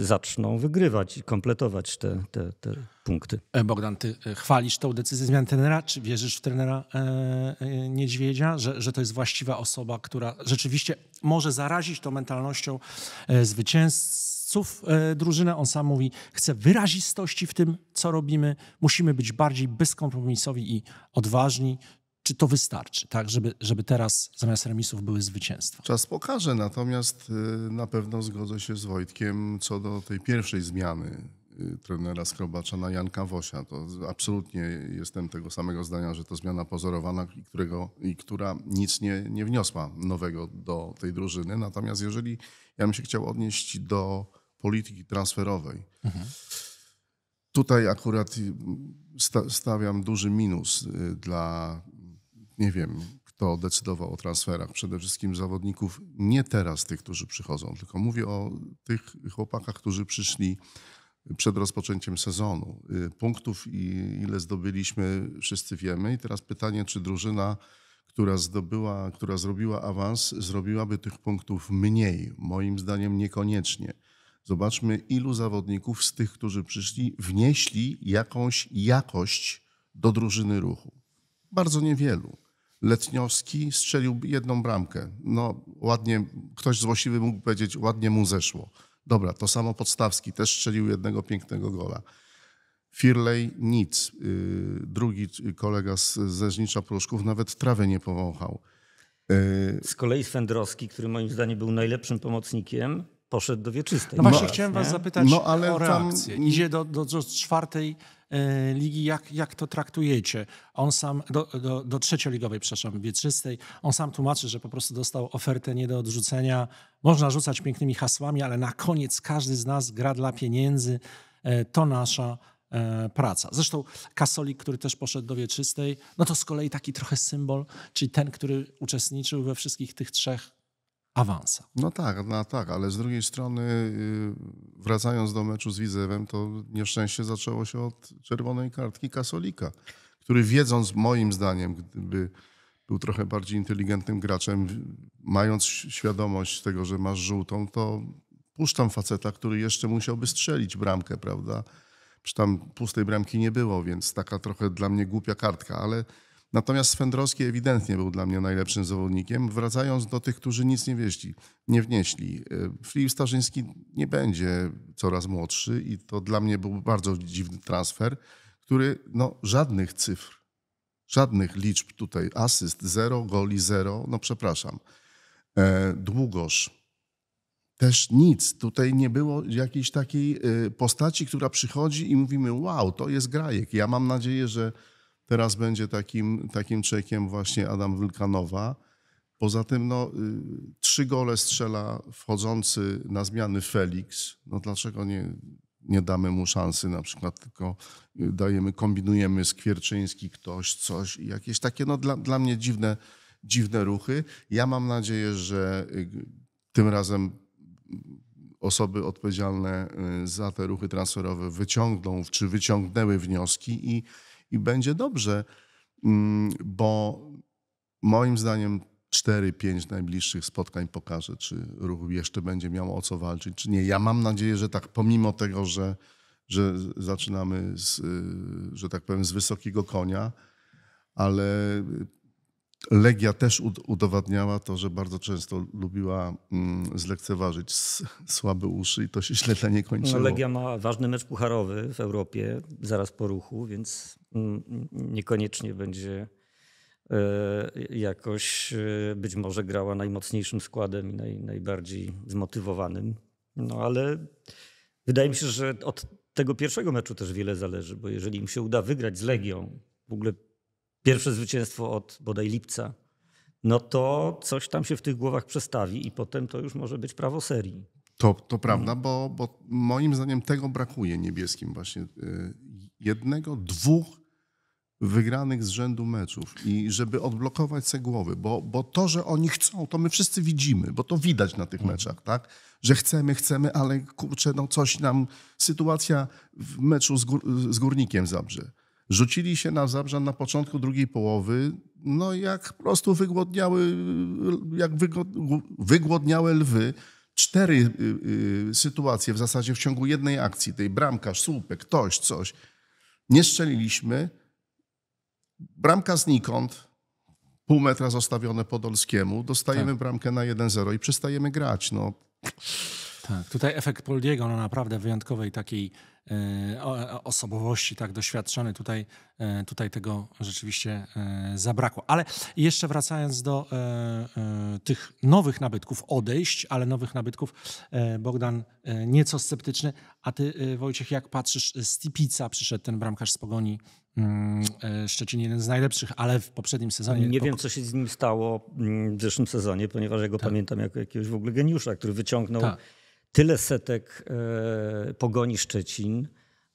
zaczną wygrywać i kompletować te, te, te punkty. E, Bogdan, ty e, chwalisz tą decyzję zmiany trenera, czy wierzysz w trenera e, e, Niedźwiedzia, że, że to jest właściwa osoba, która rzeczywiście może zarazić tą mentalnością e, zwycięzców e, drużynę? On sam mówi, chce wyrazistości w tym, co robimy. Musimy być bardziej bezkompromisowi i odważni czy to wystarczy, tak, żeby, żeby teraz zamiast remisów były zwycięstwa? Czas pokaże, natomiast y, na pewno zgodzę się z Wojtkiem co do tej pierwszej zmiany y, trenera Skrobacza na Janka Wosia. To absolutnie jestem tego samego zdania, że to zmiana pozorowana i, którego, i która nic nie, nie wniosła nowego do tej drużyny. Natomiast jeżeli ja bym się chciał odnieść do polityki transferowej, mhm. tutaj akurat y, stawiam duży minus dla nie wiem, kto decydował o transferach. Przede wszystkim zawodników, nie teraz tych, którzy przychodzą, tylko mówię o tych chłopakach, którzy przyszli przed rozpoczęciem sezonu. Y, punktów i ile zdobyliśmy, wszyscy wiemy. I teraz pytanie, czy drużyna, która zdobyła, która zrobiła awans, zrobiłaby tych punktów mniej? Moim zdaniem niekoniecznie. Zobaczmy, ilu zawodników z tych, którzy przyszli, wnieśli jakąś jakość do drużyny ruchu. Bardzo niewielu. Letnioski strzelił jedną bramkę. No ładnie, ktoś złośliwy mógł powiedzieć, ładnie mu zeszło. Dobra, to samo Podstawski też strzelił jednego pięknego gola. Firley nic. Yy, drugi y, kolega z Zeżnicza Pruszków nawet trawę nie powąchał. Yy. Z kolei Swędrowski, który moim zdaniem był najlepszym pomocnikiem, poszedł do wieczystej. No właśnie, no, chciałem nie? was zapytać no, ale o reakcję. Tam... Idzie do, do, do czwartej e, ligi, jak, jak to traktujecie? On sam, do, do, do trzecioligowej, przepraszam, wieczystej, on sam tłumaczy, że po prostu dostał ofertę nie do odrzucenia. Można rzucać pięknymi hasłami, ale na koniec każdy z nas gra dla pieniędzy. E, to nasza e, praca. Zresztą Kasolik, który też poszedł do wieczystej, no to z kolei taki trochę symbol, czyli ten, który uczestniczył we wszystkich tych trzech awansa. No tak, no tak, ale z drugiej strony, y, wracając do meczu z Widzewem, to nieszczęście zaczęło się od czerwonej kartki Kasolika, który wiedząc, moim zdaniem, gdyby był trochę bardziej inteligentnym graczem, mając świadomość tego, że masz żółtą, to puszczam faceta, który jeszcze musiałby strzelić bramkę, prawda? Przy tam pustej bramki nie było, więc taka trochę dla mnie głupia kartka, ale Natomiast Swędrowski ewidentnie był dla mnie najlepszym zawodnikiem. Wracając do tych, którzy nic nie wieści, nie wnieśli. E, Filip Starzyński nie będzie coraz młodszy i to dla mnie był bardzo dziwny transfer, który no, żadnych cyfr, żadnych liczb tutaj, asyst zero, goli zero, no przepraszam. E, Długoż też nic. Tutaj nie było jakiejś takiej e, postaci, która przychodzi i mówimy wow, to jest Grajek. Ja mam nadzieję, że Teraz będzie takim, takim człowiekiem właśnie Adam Wilkanowa. Poza tym no, y, trzy gole strzela wchodzący na zmiany Felix. No, dlaczego nie, nie damy mu szansy na przykład, tylko y, dajemy, kombinujemy Skwierczyński, ktoś, coś. Jakieś takie no, dla, dla mnie dziwne, dziwne ruchy. Ja mam nadzieję, że y, tym razem osoby odpowiedzialne za te ruchy transferowe wyciągną, czy wyciągnęły wnioski i i będzie dobrze, mm, bo moim zdaniem 4-5 najbliższych spotkań pokaże, czy ruch jeszcze będzie miał o co walczyć, czy nie. Ja mam nadzieję, że tak, pomimo tego, że, że zaczynamy, z, y, że tak powiem, z wysokiego konia, ale Legia też udowadniała to, że bardzo często lubiła mm, zlekceważyć słabe uszy i to się śledzenie no, kończyło. No, Legia ma ważny mecz pucharowy w Europie zaraz po ruchu, więc niekoniecznie będzie e, jakoś e, być może grała najmocniejszym składem i naj, najbardziej zmotywowanym. No ale wydaje mi się, że od tego pierwszego meczu też wiele zależy, bo jeżeli im się uda wygrać z Legią, w ogóle pierwsze zwycięstwo od bodaj lipca, no to coś tam się w tych głowach przestawi i potem to już może być prawo serii. To, to prawda, bo, bo moim zdaniem tego brakuje niebieskim właśnie. Y, jednego, dwóch wygranych z rzędu meczów i żeby odblokować sobie głowy, bo, bo to, że oni chcą, to my wszyscy widzimy, bo to widać na tych meczach, tak? Że chcemy, chcemy, ale kurczę, no coś nam, sytuacja w meczu z, gór, z Górnikiem Zabrze. Rzucili się na Zabrze na początku drugiej połowy, no jak po prostu wygłodniały, jak wygod, lwy, cztery y, y, sytuacje w zasadzie w ciągu jednej akcji, tej bramka, słupek, ktoś, coś. Nie strzeliliśmy, Bramka znikąd, pół metra zostawione Podolskiemu, dostajemy tak. bramkę na 1-0 i przestajemy grać. No. Tak, tutaj efekt Poldiego, no naprawdę wyjątkowej takiej e, e, osobowości, tak doświadczony, tutaj, e, tutaj tego rzeczywiście e, zabrakło. Ale jeszcze wracając do e, e, tych nowych nabytków, odejść, ale nowych nabytków, Bogdan nieco sceptyczny, a ty Wojciech, jak patrzysz, z Tipica przyszedł ten bramkarz z Pogoni Mm, e, Szczecin jeden z najlepszych, ale w poprzednim sezonie. Nie wiem, co się z nim stało mm, w zeszłym sezonie, ponieważ ja go tak. pamiętam jako jakiegoś w ogóle geniusza, który wyciągnął tak. tyle setek e, pogoni Szczecin,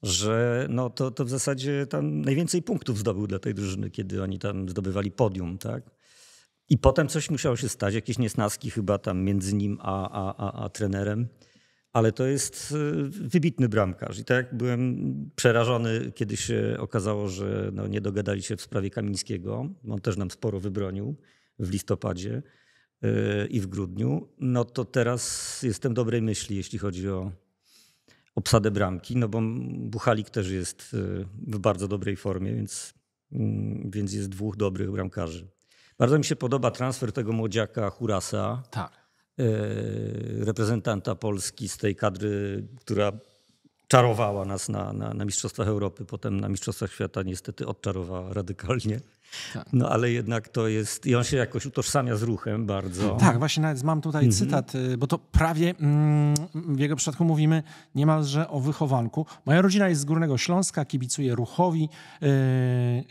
że no to, to w zasadzie tam najwięcej punktów zdobył dla tej drużyny, kiedy oni tam zdobywali podium, tak? I potem coś musiało się stać, jakieś niesnaski chyba tam między nim a, a, a, a trenerem ale to jest y, wybitny bramkarz. I tak byłem przerażony, kiedy się okazało, że no nie dogadali się w sprawie Kamińskiego. On też nam sporo wybronił w listopadzie y, i w grudniu. No to teraz jestem dobrej myśli, jeśli chodzi o obsadę bramki, no bo Buchalik też jest y, w bardzo dobrej formie, więc, mm, więc jest dwóch dobrych bramkarzy. Bardzo mi się podoba transfer tego młodziaka Hurasa. Tak E, reprezentanta Polski z tej kadry, która czarowała nas na, na, na Mistrzostwach Europy, potem na Mistrzostwach Świata niestety odczarowała radykalnie. Tak. No ale jednak to jest, i on się jakoś utożsamia z ruchem bardzo. Tak, właśnie nawet mam tutaj mhm. cytat, y, bo to prawie mm, w jego przypadku mówimy niemalże o wychowanku. Moja rodzina jest z Górnego Śląska, kibicuje ruchowi, y,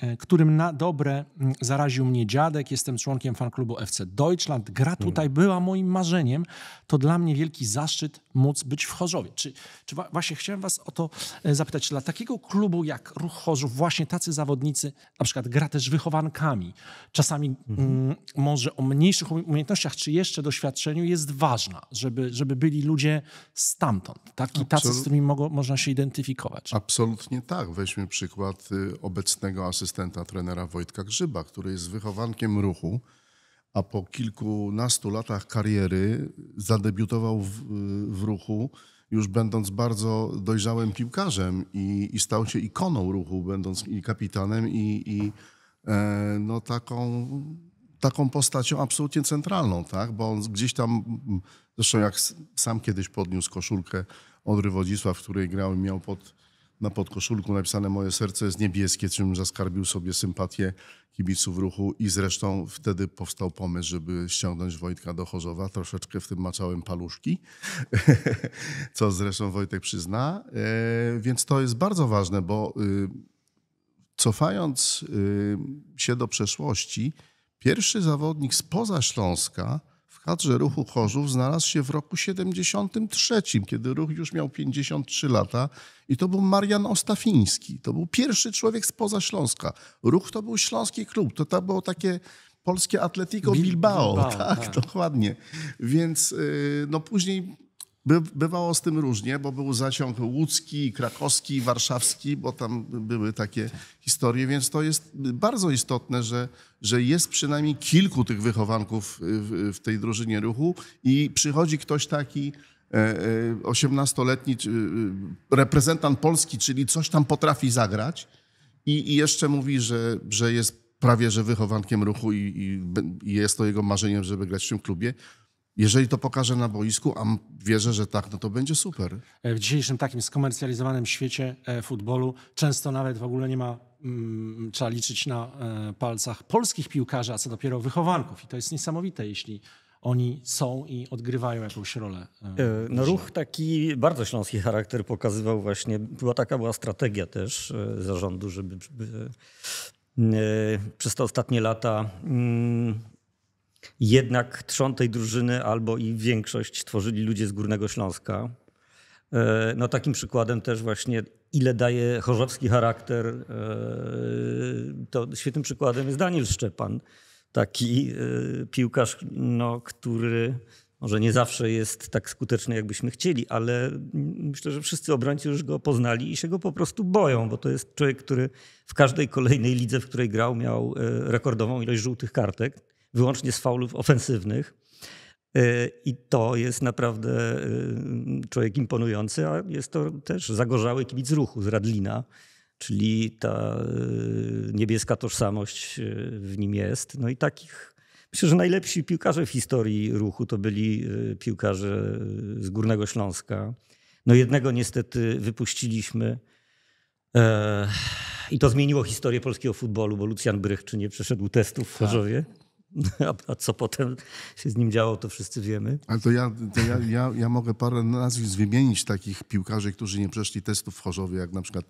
y, którym na dobre mm, zaraził mnie dziadek. Jestem członkiem fanklubu FC Deutschland. Gra mhm. tutaj mhm. była moim marzeniem. To dla mnie wielki zaszczyt móc być w Chorzowie. Czy, czy właśnie chciałem was o to e, zapytać, dla takiego klubu jak Ruch Chorzów właśnie tacy zawodnicy, na przykład gra też wychowanku, wychowankami. Czasami mhm. może o mniejszych um-, umiejętnościach, czy jeszcze doświadczeniu jest ważna, żeby, żeby byli ludzie stamtąd, tak? I tacy, z którymi mogą, można się identyfikować. Absolutnie tak. Weźmy przykład y, obecnego asystenta trenera Wojtka Grzyba, który jest wychowankiem ruchu, a po kilkunastu latach kariery zadebiutował w, y, w ruchu już będąc bardzo dojrzałym piłkarzem i, i, stał się ikoną ruchu, będąc i kapitanem, i, i E, no taką, taką postacią absolutnie centralną, tak? bo on gdzieś tam, zresztą jak sam kiedyś podniósł koszulkę Odry Wodzisław, w której grał i miał pod, na podkoszulku napisane moje serce jest niebieskie, czym zaskarbił sobie sympatię kibiców ruchu i zresztą wtedy powstał pomysł, żeby ściągnąć Wojtka do Chorzowa, troszeczkę w tym maczałem paluszki, co zresztą Wojtek przyzna, e, więc to jest bardzo ważne, bo y, Cofając y, się do przeszłości, pierwszy zawodnik spoza Śląska w kadrze ruchu Chorzów znalazł się w roku 73, kiedy ruch już miał 53 lata i to był Marian Ostafiński. To był pierwszy człowiek spoza Śląska. Ruch to był śląski klub, to, to było takie polskie Atletico Bilbao. Bilbao tak, tak, dokładnie. Więc y, no później by, bywało z tym różnie, bo był zaciąg łódzki, krakowski, warszawski, bo tam były takie historie, więc to jest bardzo istotne, że, że jest przynajmniej kilku tych wychowanków y, w, w tej drużynie ruchu i przychodzi ktoś taki, 18-letni e, e, y, reprezentant Polski, czyli coś tam potrafi zagrać i, i, jeszcze mówi, że, że jest prawie że wychowankiem ruchu i, i jest to jego marzeniem, żeby grać w tym klubie, jeżeli to pokaże na boisku, a wierzę, że tak, no to będzie super. E, w dzisiejszym takim skomercjalizowanym świecie e, futbolu często nawet w ogóle nie ma, mm, trzeba liczyć na e, palcach polskich piłkarzy, a co dopiero wychowanków. I to jest niesamowite, jeśli oni są i odgrywają jakąś rolę. No, ruch taki bardzo śląski charakter pokazywał właśnie. Była taka była strategia też zarządu, żeby, żeby przez te ostatnie lata mm, jednak trzon tej drużyny albo i większość tworzyli ludzie z Górnego Śląska. E, no takim przykładem też właśnie ile daje chorzowski charakter, e, to świetnym przykładem jest Daniel Szczepan. Taki e, piłkarz, no, który może nie zawsze jest tak skuteczny, jakbyśmy chcieli, ale myślę, że wszyscy obrońcy już go poznali i się go po prostu boją, bo to jest człowiek, który w każdej kolejnej lidze, w której grał, miał rekordową ilość żółtych kartek wyłącznie z faulów ofensywnych. E, I to jest naprawdę e, człowiek imponujący, a jest to też zagorzały kibic ruchu z Radlina, czyli ta e, niebieska tożsamość w nim jest. No i takich, myślę, że najlepsi piłkarze w historii ruchu to byli piłkarze z Górnego Śląska. No jednego niestety wypuściliśmy. I to zmieniło historię polskiego futbolu, bo Lucjan Brych czy nie przeszedł testów w tak. Chorzowie. A, co potem się z nim działo, to wszyscy wiemy. Ale to ja, to ja, ja, ja mogę parę nazwisk wymienić takich piłkarzy, którzy nie przeszli testów w Chorzowie, jak na przykład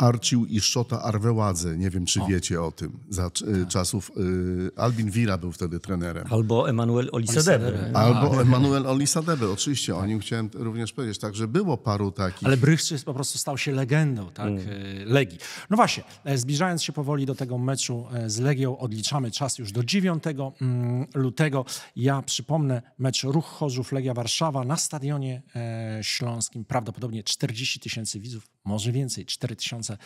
Arcił i Szota Arweładze. Nie wiem, czy o. wiecie o tym. Za e, tak. czasów y, Albin Wira był wtedy trenerem. Albo Emanuel Olisadebe. Tak. Albo tak. Emanuel Olisadebe, oczywiście. O nim chciałem również powiedzieć. Także było paru takich. Ale Brychczyk po prostu stał się legendą tak, mm. E, Legii. No właśnie, zbliżając się powoli do tego meczu z Legią, odliczamy czas już do 9 mm, lutego. Ja przypomnę mecz Ruch Chorzów Legia Warszawa na Stadionie Śląskim. Prawdopodobnie 40 tysięcy widzów może więcej, 4000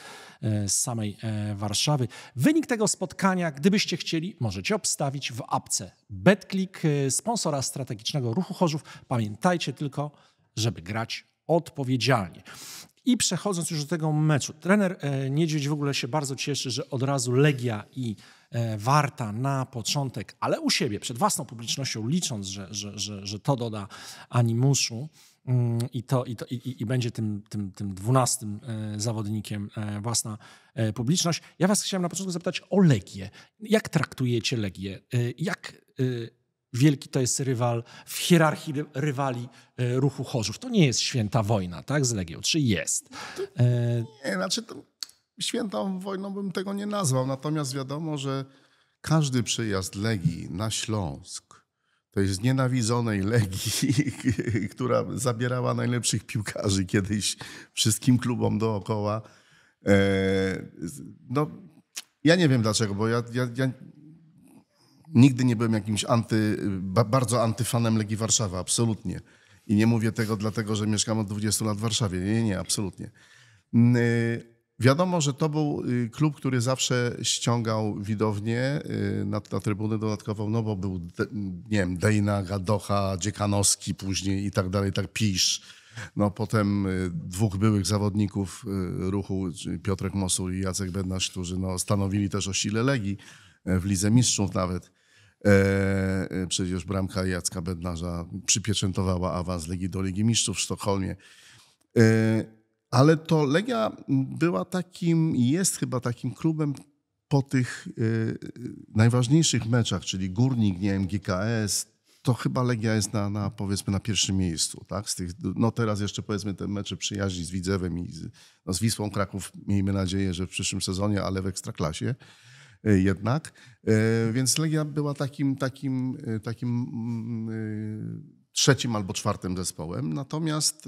e, z samej e, Warszawy. Wynik tego spotkania, gdybyście chcieli, możecie obstawić w apce BetClick, e, sponsora strategicznego Ruchu Chorzów. Pamiętajcie tylko, żeby grać odpowiedzialnie. I przechodząc już do tego meczu, trener Niedźwiedź w ogóle się bardzo cieszy, że od razu Legia i Warta na początek, ale u siebie, przed własną publicznością, licząc, że, że, że, że to doda animuszu, i, to, i, to, i, i będzie tym, tym, tym dwunastym e, zawodnikiem e, własna e, publiczność. Ja was chciałem na początku zapytać o Legię. Jak traktujecie Legię? Jak wielki to jest rywal w hierarchii rywali ruchu Chorzów? To nie jest święta wojna, tak, z Legią, czy jest? Nie, znaczy to świętą wojną bym tego nie nazwał, natomiast wiadomo, że każdy przyjazd Legii na Śląsk, tej znienawidzonej Legii, która zabierała najlepszych piłkarzy kiedyś wszystkim klubom dookoła. E, no, ja nie wiem dlaczego, bo ja, ja, ja nigdy nie byłem jakimś anty, bardzo antyfanem Legii Warszawa, absolutnie. I nie mówię tego dlatego, że mieszkam od 20 lat w Warszawie. Nie, nie, absolutnie y, Wiadomo, że to był y, klub, który zawsze ściągał widownię y, na, na trybunę dodatkową, no bo był, nie wiem, Dejna, Gadocha, Dziekanowski później i tak dalej, tak Pisz. No potem y, dwóch byłych zawodników ruchu, Piotrek Mosul i Jacek Bednarz, którzy no, stanowili też o sile Legii, e, w Lidze Mistrzów nawet. E, e, przecież bramka Jacka Bednarza przypieczętowała awans Legii do Ligi Mistrzów w Sztokholmie. E, ale to Legia była takim, jest chyba takim klubem po tych y, najważniejszych meczach, czyli Górnik, nie wiem, GKS, to chyba Legia jest na, na, powiedzmy na pierwszym miejscu, tak? Z tych, no teraz jeszcze powiedzmy te mecze przyjaźni z Widzewem i z, no z Wisłą Kraków, miejmy nadzieję, że w przyszłym sezonie, ale w Ekstraklasie y, jednak. Y, więc Legia była takim, takim, takim mm, trzecim albo czwartym zespołem. Natomiast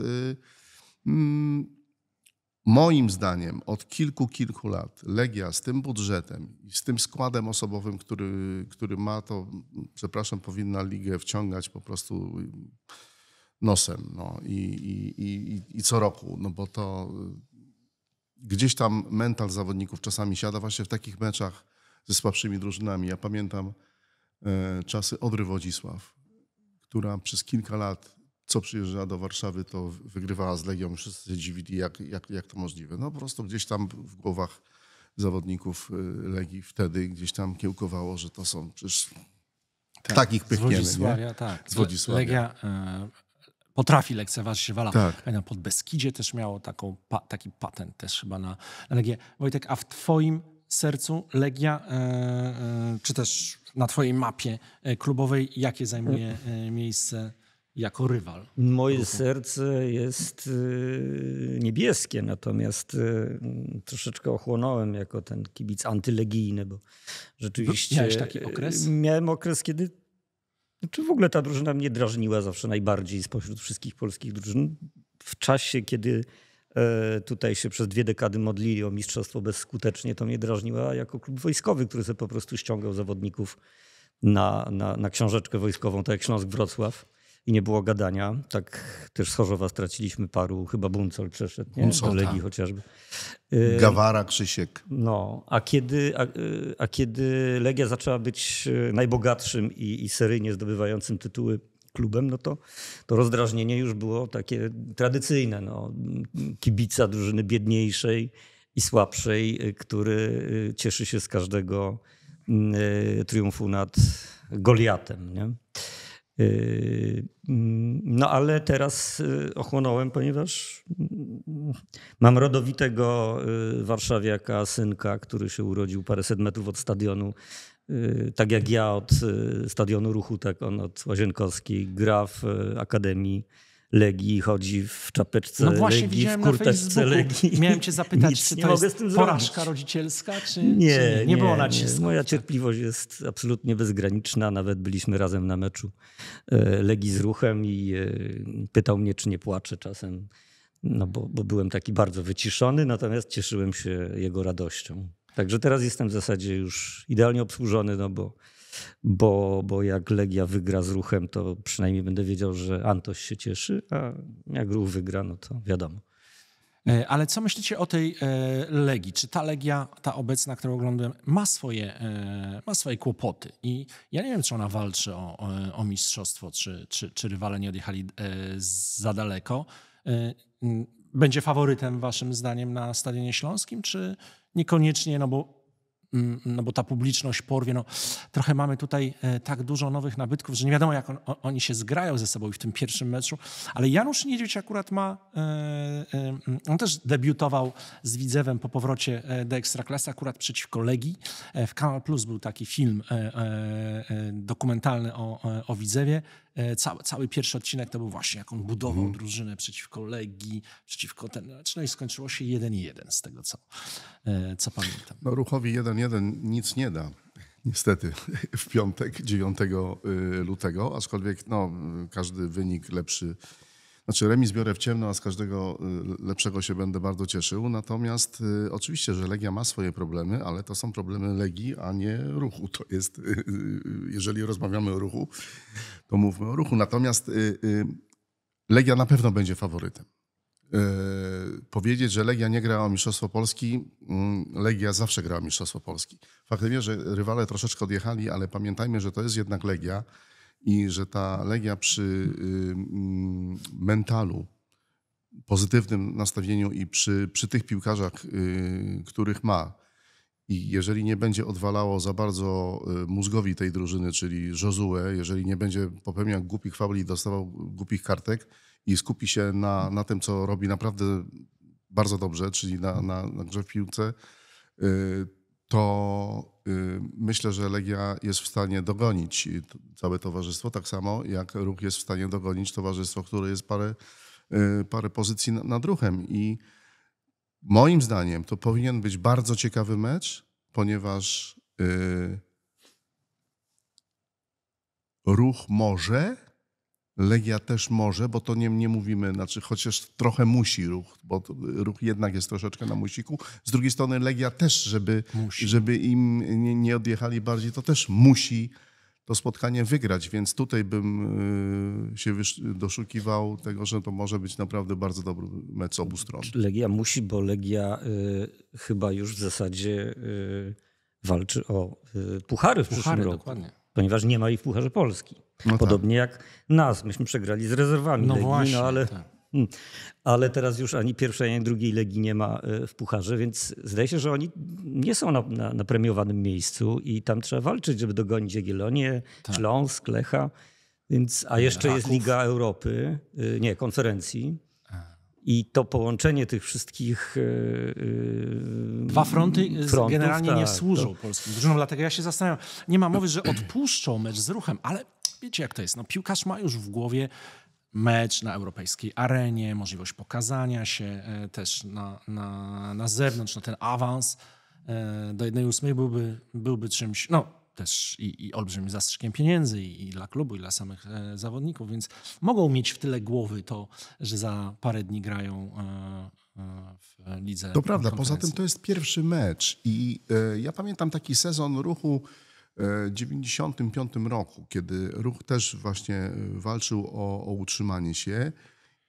mm, Moim zdaniem od kilku, kilku lat Legia z tym budżetem i z tym składem osobowym, który, który ma, to przepraszam, powinna ligę wciągać po prostu nosem no, i, i, i, i co roku, no bo to y, gdzieś tam mental zawodników czasami siada właśnie w takich meczach ze słabszymi drużynami. Ja pamiętam y, czasy Odry Wodzisław, która przez kilka lat co przyjeżdżała do Warszawy, to wygrywała z Legią. Wszyscy się dziwili, jak, jak, jak to możliwe. No po prostu gdzieś tam w głowach zawodników y, Legii wtedy gdzieś tam kiełkowało, że to są przecież tak, takich pykniemy. Z Wodzisławia, tak. Z Wodzisławia. Legia y, potrafi lekceważyć się wala. Tak. Pod Beskidzie też miało taką, pa, taki patent też chyba na, na Legię. Wojtek, a w twoim sercu Legia, y, y, czy też na twojej mapie klubowej, jakie zajmuje miejsce jako rywal? Moje ruchu. serce jest y, niebieskie, natomiast y, troszeczkę ochłonąłem jako ten kibic antylegijny, bo rzeczywiście... Miałeś taki okres? Y, miałem okres, kiedy czy znaczy w ogóle ta drużyna mnie drażniła zawsze najbardziej spośród wszystkich polskich drużyn? W czasie, kiedy e, tutaj się przez dwie dekady modlili o mistrzostwo bezskutecznie, to mnie drażniła jako klub wojskowy, który sobie po prostu ściągał zawodników na, na, na książeczkę wojskową, tak jak Śląsk Wrocław i nie było gadania. Tak też z Chorzowa straciliśmy paru, chyba Buncol przeszedł, nie? Buncol, do Legii tak. chociażby. Y, Gawara, Krzysiek. No, a kiedy, a, y, a, kiedy Legia zaczęła być y, najbogatszym i, i seryjnie zdobywającym tytuły klubem, no to, to rozdrażnienie już było takie tradycyjne. No. Kibica drużyny biedniejszej i słabszej, który cieszy się z każdego triumfu nad Goliatem. Nie? Yy, mm, no ale teraz y, ochłonąłem, ponieważ mm, mam rodowitego y, warszawiaka, synka, który się urodził paręset metrów od stadionu. Y, tak jak ja od stadionu ruchu, tak on od Łazienkowskiej gra w Akademii Legii, chodzi w czapeczce no właśnie Legii, widziałem w kurteczce na Legii. Miałem cię zapytać, Nic czy to mogę jest z tym porażka zrobić. rodzicielska, czy nie? Nie, czy nie, nie było na cię Moja cierpliwość jest absolutnie bezgraniczna. Nawet byliśmy razem na meczu e, Legii z Ruchem i e, pytał mnie, czy nie płaczę czasem, no bo, bo byłem taki bardzo wyciszony, natomiast cieszyłem się jego radością. Także teraz jestem w zasadzie już idealnie obsłużony, no bo bo, bo jak Legia wygra z ruchem, to przynajmniej będę wiedział, że Antoś się cieszy, a jak ruch wygra, no to wiadomo. E, ale co myślicie o tej e, Legii? Czy ta Legia, ta obecna, którą oglądam, ma swoje, e, ma swoje kłopoty? I ja nie wiem, czy ona walczy o, o mistrzostwo, czy, czy, czy rywale nie odjechali za daleko. Będzie faworytem waszym zdaniem na Stadionie Śląskim, czy niekoniecznie, no bo Mm, no bo ta publiczność porwie, no trochę mamy tutaj e, tak dużo nowych nabytków, że nie wiadomo jak on, oni się zgrają ze sobą i w tym pierwszym meczu, ale Janusz Niedzieć akurat ma, e, e, mm, on też debiutował z Widzewem po powrocie do Ekstraklasy, akurat przeciwko Legii. W Kanal Plus był taki film dokumentalny o, o Widzewie, E, cały, cały pierwszy odcinek to był właśnie, jak on budował mm. drużynę przeciwko Legii, przeciwko ten. Znaczy, no i skończyło się 1-1 z tego, co, e, co pamiętam. No, ruchowi 1-1 nic nie da. Niestety w piątek, 9 y, lutego, aczkolwiek no, każdy wynik lepszy znaczy remis biorę w ciemno, a z każdego y, lepszego się będę bardzo cieszył. Natomiast y, oczywiście, że Legia ma swoje problemy, ale to są problemy Legii, a nie ruchu. To jest, y, y, y jeżeli rozmawiamy o ruchu, to mówmy o ruchu. Natomiast y, Legia na pewno będzie faworytem. Powiedzieć, że Legia nie gra o Mistrzostwo Polski, mm, Legia zawsze gra o Mistrzostwo Polski. Fakt jest, że rywale troszeczkę odjechali, ale pamiętajmy, że to jest jednak Legia i że ta legia przy y, mm, mentalu, pozytywnym nastawieniu i przy, przy tych piłkarzach, y, których ma, i jeżeli nie będzie odwalało za bardzo y, mózgowi tej drużyny, czyli Jozue, jeżeli nie będzie popełniał głupich fabli i dostawał głupich kartek i skupi się na, na tym, co robi naprawdę bardzo dobrze, czyli na, na, na grze w piłce, to Y, myślę, że Legia jest w stanie dogonić całe towarzystwo, tak samo jak Ruch jest w stanie dogonić towarzystwo, które jest parę, y, parę pozycji nad Ruchem. I moim zdaniem to powinien być bardzo ciekawy mecz, ponieważ y, Ruch może Legia też może, bo to nie, nie mówimy, znaczy chociaż trochę musi ruch, bo ruch jednak jest troszeczkę na musiku. Z drugiej strony Legia też, żeby, żeby im nie, nie odjechali bardziej, to też musi to spotkanie wygrać, więc tutaj bym y, się doszukiwał tego, że to może być naprawdę bardzo dobry mecz z obu stron. Legia musi, bo Legia y, chyba już w zasadzie y, walczy o y, puchary w puchary, przyszłym roku. Dokładnie. Ponieważ nie ma jej w Pucharze Polski. No tak. Podobnie tak. jak nas. Myśmy przegrali z rezerwami no Legii, no właśnie, no ale, tak. Hmm. ale teraz już ani pierwszej, ani drugiej Legii nie ma e, w pucharze, więc zdaje się, że oni nie są na, na, na premiowanym miejscu i tam trzeba walczyć, żeby dogonić Jagiellonię, tak. Śląsk, Lecha. Więc, a jeszcze Raków. jest Liga Europy, e, nie, konferencji. I to połączenie tych wszystkich. Yy, Dwa fronty frontów, generalnie tak, nie służą to... polskim drużynom, dlatego ja się zastanawiam. Nie ma mowy, że odpuszczą mecz z ruchem, ale wiecie jak to jest, no piłkarz ma już w głowie mecz na europejskiej arenie, możliwość pokazania się e, też na, na, na zewnątrz, na ten awans e, do 1-8 byłby, byłby czymś, no też i, i olbrzymim zastrzykiem pieniędzy i, i, dla klubu, i dla samych e, zawodników, więc mogą mieć w tyle głowy to, że za parę dni grają e, e, w lidze. To prawda, poza tym to jest pierwszy mecz i e, ja pamiętam taki sezon ruchu 95 roku, kiedy ruch też właśnie e, walczył o, o utrzymanie się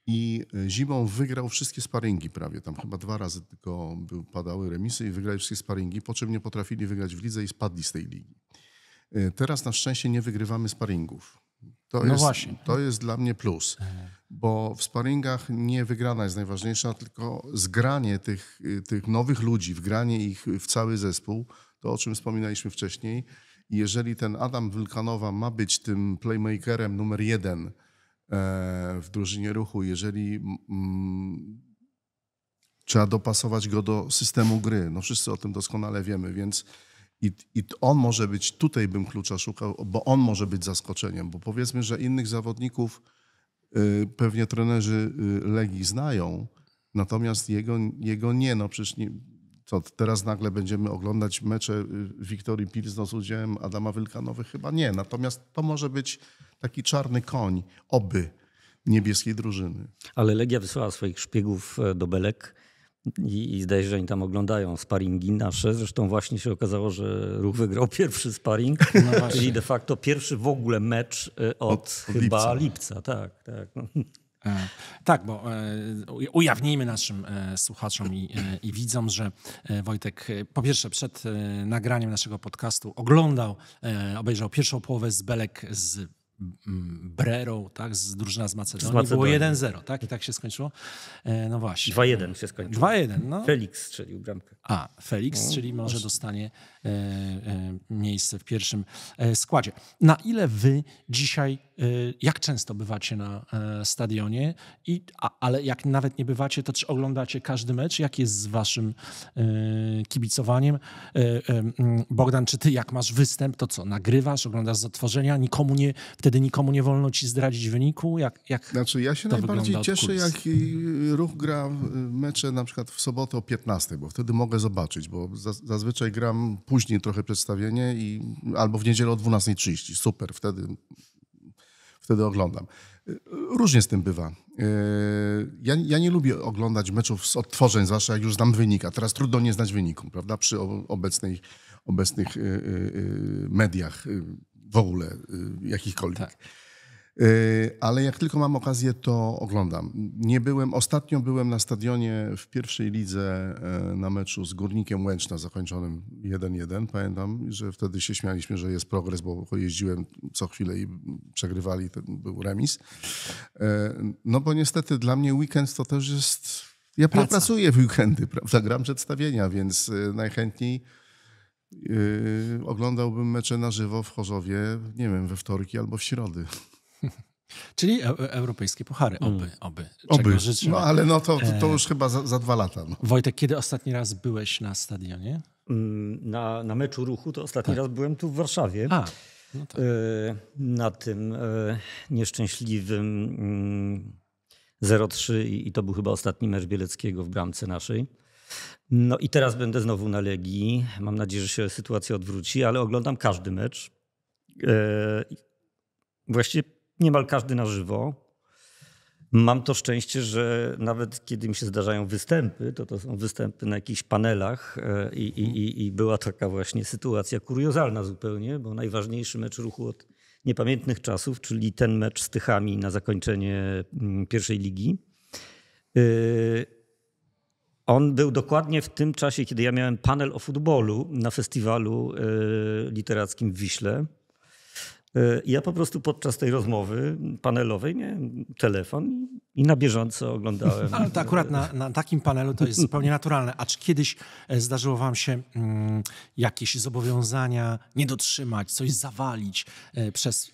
i e, zimą wygrał wszystkie sparingi prawie. Tam chyba dwa razy tylko był, padały remisy i wygrali wszystkie sparingi, po czym nie potrafili wygrać w lidze i spadli z tej ligi. E, teraz na szczęście nie wygrywamy sparingów. To, no jest, właśnie. to jest dla mnie plus, bo w sparingach nie wygrana jest najważniejsza, tylko zgranie tych, tych nowych ludzi, wgranie ich w cały zespół, to o czym wspominaliśmy wcześniej, jeżeli ten Adam Wilkanowa ma być tym playmakerem numer jeden e, w drużynie ruchu, jeżeli mm, trzeba dopasować go do systemu gry, no wszyscy o tym doskonale wiemy, więc i, I, on może być, tutaj bym klucza szukał, bo on może być zaskoczeniem, bo powiedzmy, że innych zawodników y, pewnie trenerzy y, Legii znają, natomiast jego, jego nie, no przecież nie, co teraz nagle będziemy oglądać mecze y, Wiktorii Pilsno z udziałem Adama Wilkanowy? Chyba nie. Natomiast to może być taki czarny koń, oby niebieskiej drużyny. Ale Legia wysłała swoich szpiegów e, do Belek i, i zdaje się, że oni tam oglądają sparingi nasze. Zresztą właśnie się okazało, że Ruch wygrał pierwszy sparing, no czyli de facto pierwszy w ogóle mecz e, od, od chyba lipca. lipca. Tak, tak. E, tak, bo e, ujawnijmy naszym e, słuchaczom i, i, widzom, że Wojtek po pierwsze przed nagraniem naszego podcastu oglądał, obejrzał pierwszą połowę z Belek z Brerą, tak, z drużyna z Macedonii. Z Macedonii. Było 1-0, tak? I tak się skończyło. No właśnie. 2-1 się skończyło. 2-1, no. Felix strzelił bramkę. A, Felix, no, czyli może właśnie. dostanie e, e, miejsce w pierwszym składzie. Na ile wy dzisiaj Y, jak często bywacie na e, stadionie, i, a, ale jak nawet nie bywacie, to czy oglądacie każdy mecz? Jak jest z waszym y, kibicowaniem? Y, mm, Bogdan, czy ty jak masz występ, to co, nagrywasz, oglądasz zatworzenia, nikomu nie, wtedy nikomu nie wolno ci zdradzić wyniku? Jak, jak znaczy ja się najbardziej cieszę, jak ruch gra mecze na przykład w sobotę o 15, bo wtedy mogę zobaczyć, bo zazwyczaj gram później trochę przedstawienie i albo w niedzielę o 12.30. Super, wtedy wtedy oglądam. Różnie z tym bywa. Ja, ja, nie lubię oglądać meczów z odtworzeń, zwłaszcza jak już znam wynik, a teraz trudno nie znać wyniku, prawda, przy obecnej, obecnych y, y, y, mediach w ogóle jakichkolwiek. Tak. Y, ale jak tylko mam okazję, to oglądam. Nie byłem, ostatnio byłem na stadionie w pierwszej lidze y, na meczu z Górnikiem Łęczna zakończonym 1-1. Pamiętam, że wtedy się śmialiśmy, że jest progres, bo jeździłem co chwilę i przegrywali, ten był remis. Y, no bo niestety dla mnie weekend to też jest... Ja Praca. pracuję w weekendy, prawda? Gram przedstawienia, więc najchętniej oglądałbym mecze na żywo w Chorzowie, nie wiem, we wtorki albo w środy. Czyli e, e europejskie puchary, oby, mm. oby. Czego oby. Życzę. No ale no to, to e, już chyba za, za, dwa lata. No. Wojtek, kiedy ostatni raz byłeś na stadionie? Mm, na, na meczu ruchu to ostatni tak. raz byłem tu w Warszawie. A, no tak. E, na tym nieszczęśliwym 0-3 mm, i to był chyba ostatni mecz Bieleckiego w bramce naszej. No i teraz będę znowu na Legii. Mam nadzieję, że się sytuacja odwróci, ale oglądam każdy mecz. Właściwie niemal każdy na żywo. Mam to szczęście, że nawet kiedy mi się zdarzają występy, to to są występy na jakichś panelach e, i, i, i była taka właśnie sytuacja kuriozalna zupełnie, bo najważniejszy mecz ruchu od niepamiętnych czasów, czyli ten mecz z Tychami na zakończenie mm, pierwszej ligi. E, on był dokładnie w tym czasie, kiedy ja miałem panel o futbolu na festiwalu e, literackim w Wiśle. E, ja po prostu podczas tej rozmowy panelowej miałem telefon i na bieżąco oglądałem. Ale to akurat na, na takim panelu to jest zupełnie naturalne. czy kiedyś e, zdarzyło wam się mm, jakieś zobowiązania nie dotrzymać, coś zawalić e, przez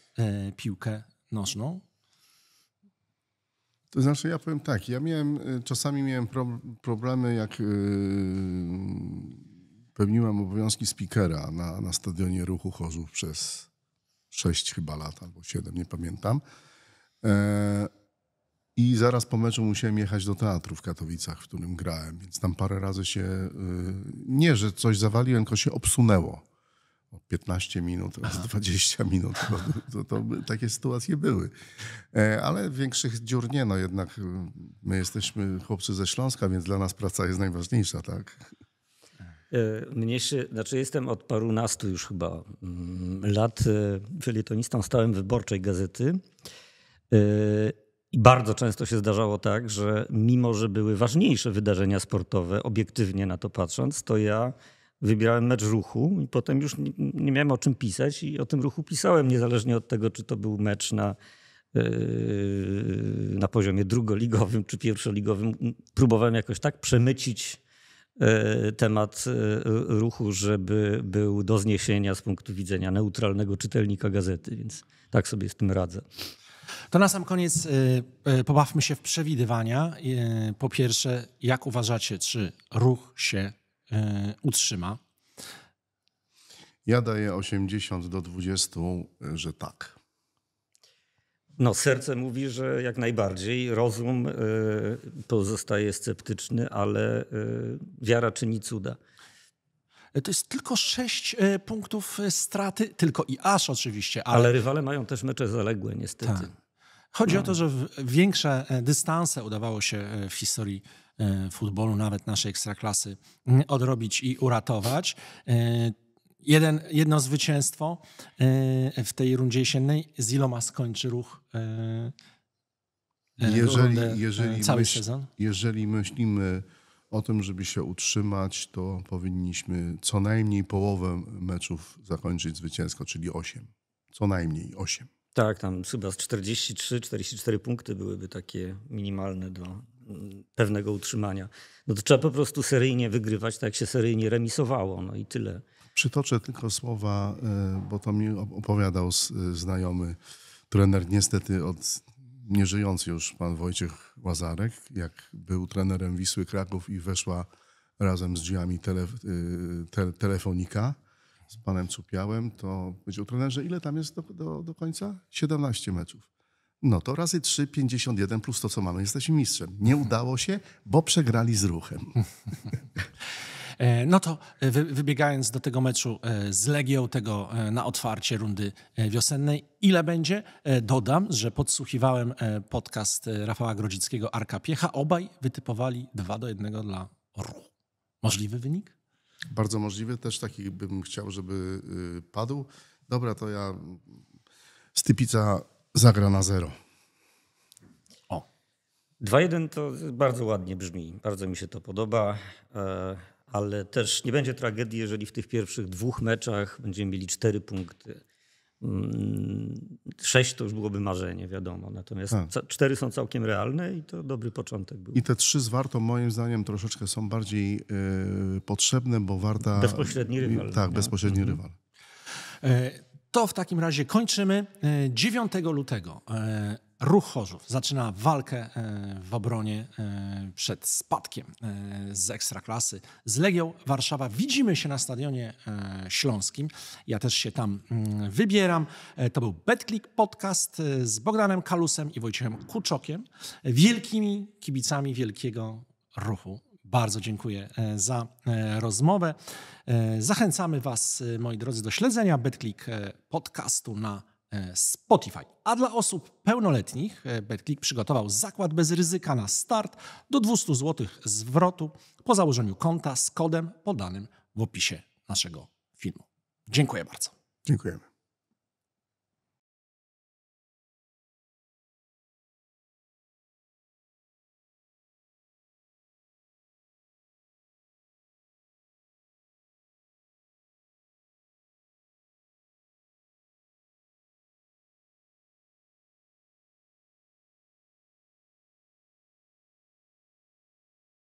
piłkę nożną? To znaczy, ja powiem tak, ja miałem, czasami miałem pro, problemy, jak pełniłem obowiązki speakera na, na stadionie ruchu Chorzów przez 6 chyba lat albo 7, nie pamiętam. E, I zaraz po meczu musiałem jechać do teatru w Katowicach, w którym grałem, więc tam parę razy się, y, nie że coś zawaliłem, tylko się obsunęło. O 15 minut, 20 minut. To, to, to, takie sytuacje były. E, ale większych dziur nie, no jednak y, my jesteśmy chłopcy ze Śląska, więc dla nas praca jest najważniejsza, tak? E, mniejszy, znaczy jestem od parunastu już chyba mm, lat e, felietonistą stałem wyborczej gazety. E, I bardzo często się zdarzało tak, że mimo, że były ważniejsze wydarzenia sportowe, obiektywnie na to patrząc, to ja wybierałem mecz ruchu i potem już nie, nie miałem o czym pisać i o tym ruchu pisałem, niezależnie od tego, czy to był mecz na, na poziomie drugoligowym czy pierwszoligowym. Próbowałem jakoś tak przemycić E, temat e, ruchu, żeby był do zniesienia z punktu widzenia neutralnego czytelnika gazety, więc tak sobie z tym radzę. To na sam koniec e, pobawmy się w przewidywania. Po pierwsze, jak uważacie, czy ruch się utrzyma? Ja daję 80 do 20, że tak. No, serce mówi, że jak najbardziej. Rozum e, pozostaje sceptyczny, ale e, wiara czyni cuda. E, to jest tylko sześć punktów straty, tylko i aż oczywiście. Ale, ale rywale mają też mecze zaległe, niestety. Tak. Chodzi no. o to, że większe dystanse udawało się w historii futbolu, nawet naszej ekstraklasy, mm, odrobić i uratować jeden, jedno zwycięstwo e, w tej rundzie jesiennej. Z iloma skończy ruch e, e, jeżeli, rundę, jeżeli cały myśl, sezon? Jeżeli myślimy o tym, żeby się utrzymać, to powinniśmy co najmniej połowę meczów zakończyć zwycięsko, czyli 8. Co najmniej 8. Tak, tam chyba z 43-44 punkty byłyby takie minimalne do mm, pewnego utrzymania. No to trzeba po prostu seryjnie wygrywać, tak jak się seryjnie remisowało, no i tyle. Przytoczę tylko słowa, e, bo to mi opowiadał e, znajomy trener, niestety od nieżyjący już pan Wojciech Łazarek, jak był trenerem Wisły Kraków i weszła razem z drzwiami tele, e, te, telefonika z panem Cupiałem, to powiedział trenerze, ile tam jest do, do, do końca? 17 meczów. No to razy 3, 51 plus to, co mamy, jesteśmy mistrzem. Nie udało się, bo przegrali z ruchem. E, no to e, wybiegając do tego meczu e, z Legią, tego na otwarcie rundy wiosennej, ile będzie? Dodam, że podsłuchiwałem podcast Rafała Grodzickiego, Arka Piecha. Obaj wytypowali 2 do 1 dla Ru. Możliwy wynik? Bardzo możliwy, też taki bym chciał, żeby y, padł. Dobra, to ja Stypica zagra na zero. 2-1 to bardzo ładnie brzmi, bardzo mi się to podoba ale też nie będzie tragedii, jeżeli w tych pierwszych dwóch meczach będziemy mieli cztery punkty. Mm, sześć to już byłoby marzenie, wiadomo. Natomiast tak. cztery są całkiem realne i to dobry początek był. I te trzy z Wartą moim zdaniem troszeczkę są bardziej e, potrzebne, bo Warta... Bezpośredni rywal. Tak, nie? bezpośredni mhm. rywal. E, to w takim razie kończymy. 9 e, lutego e, Ruch Chorzów zaczyna walkę e, w obronie przed spadkiem z ekstraklasy z Legią Warszawa. Widzimy się na stadionie śląskim. Ja też się tam mm, wybieram. To był Betclick Podcast z Bogdanem Kalusem i Wojciechem Kuczokiem, wielkimi kibicami wielkiego ruchu bardzo dziękuję e, za e, rozmowę. E, zachęcamy Was, moi drodzy, do śledzenia BetClick podcastu na Spotify. A dla osób pełnoletnich BetClick przygotował zakład bez ryzyka na start do 200 zł zwrotu po założeniu konta z kodem podanym w opisie naszego filmu. Dziękuję bardzo. Dziękujemy.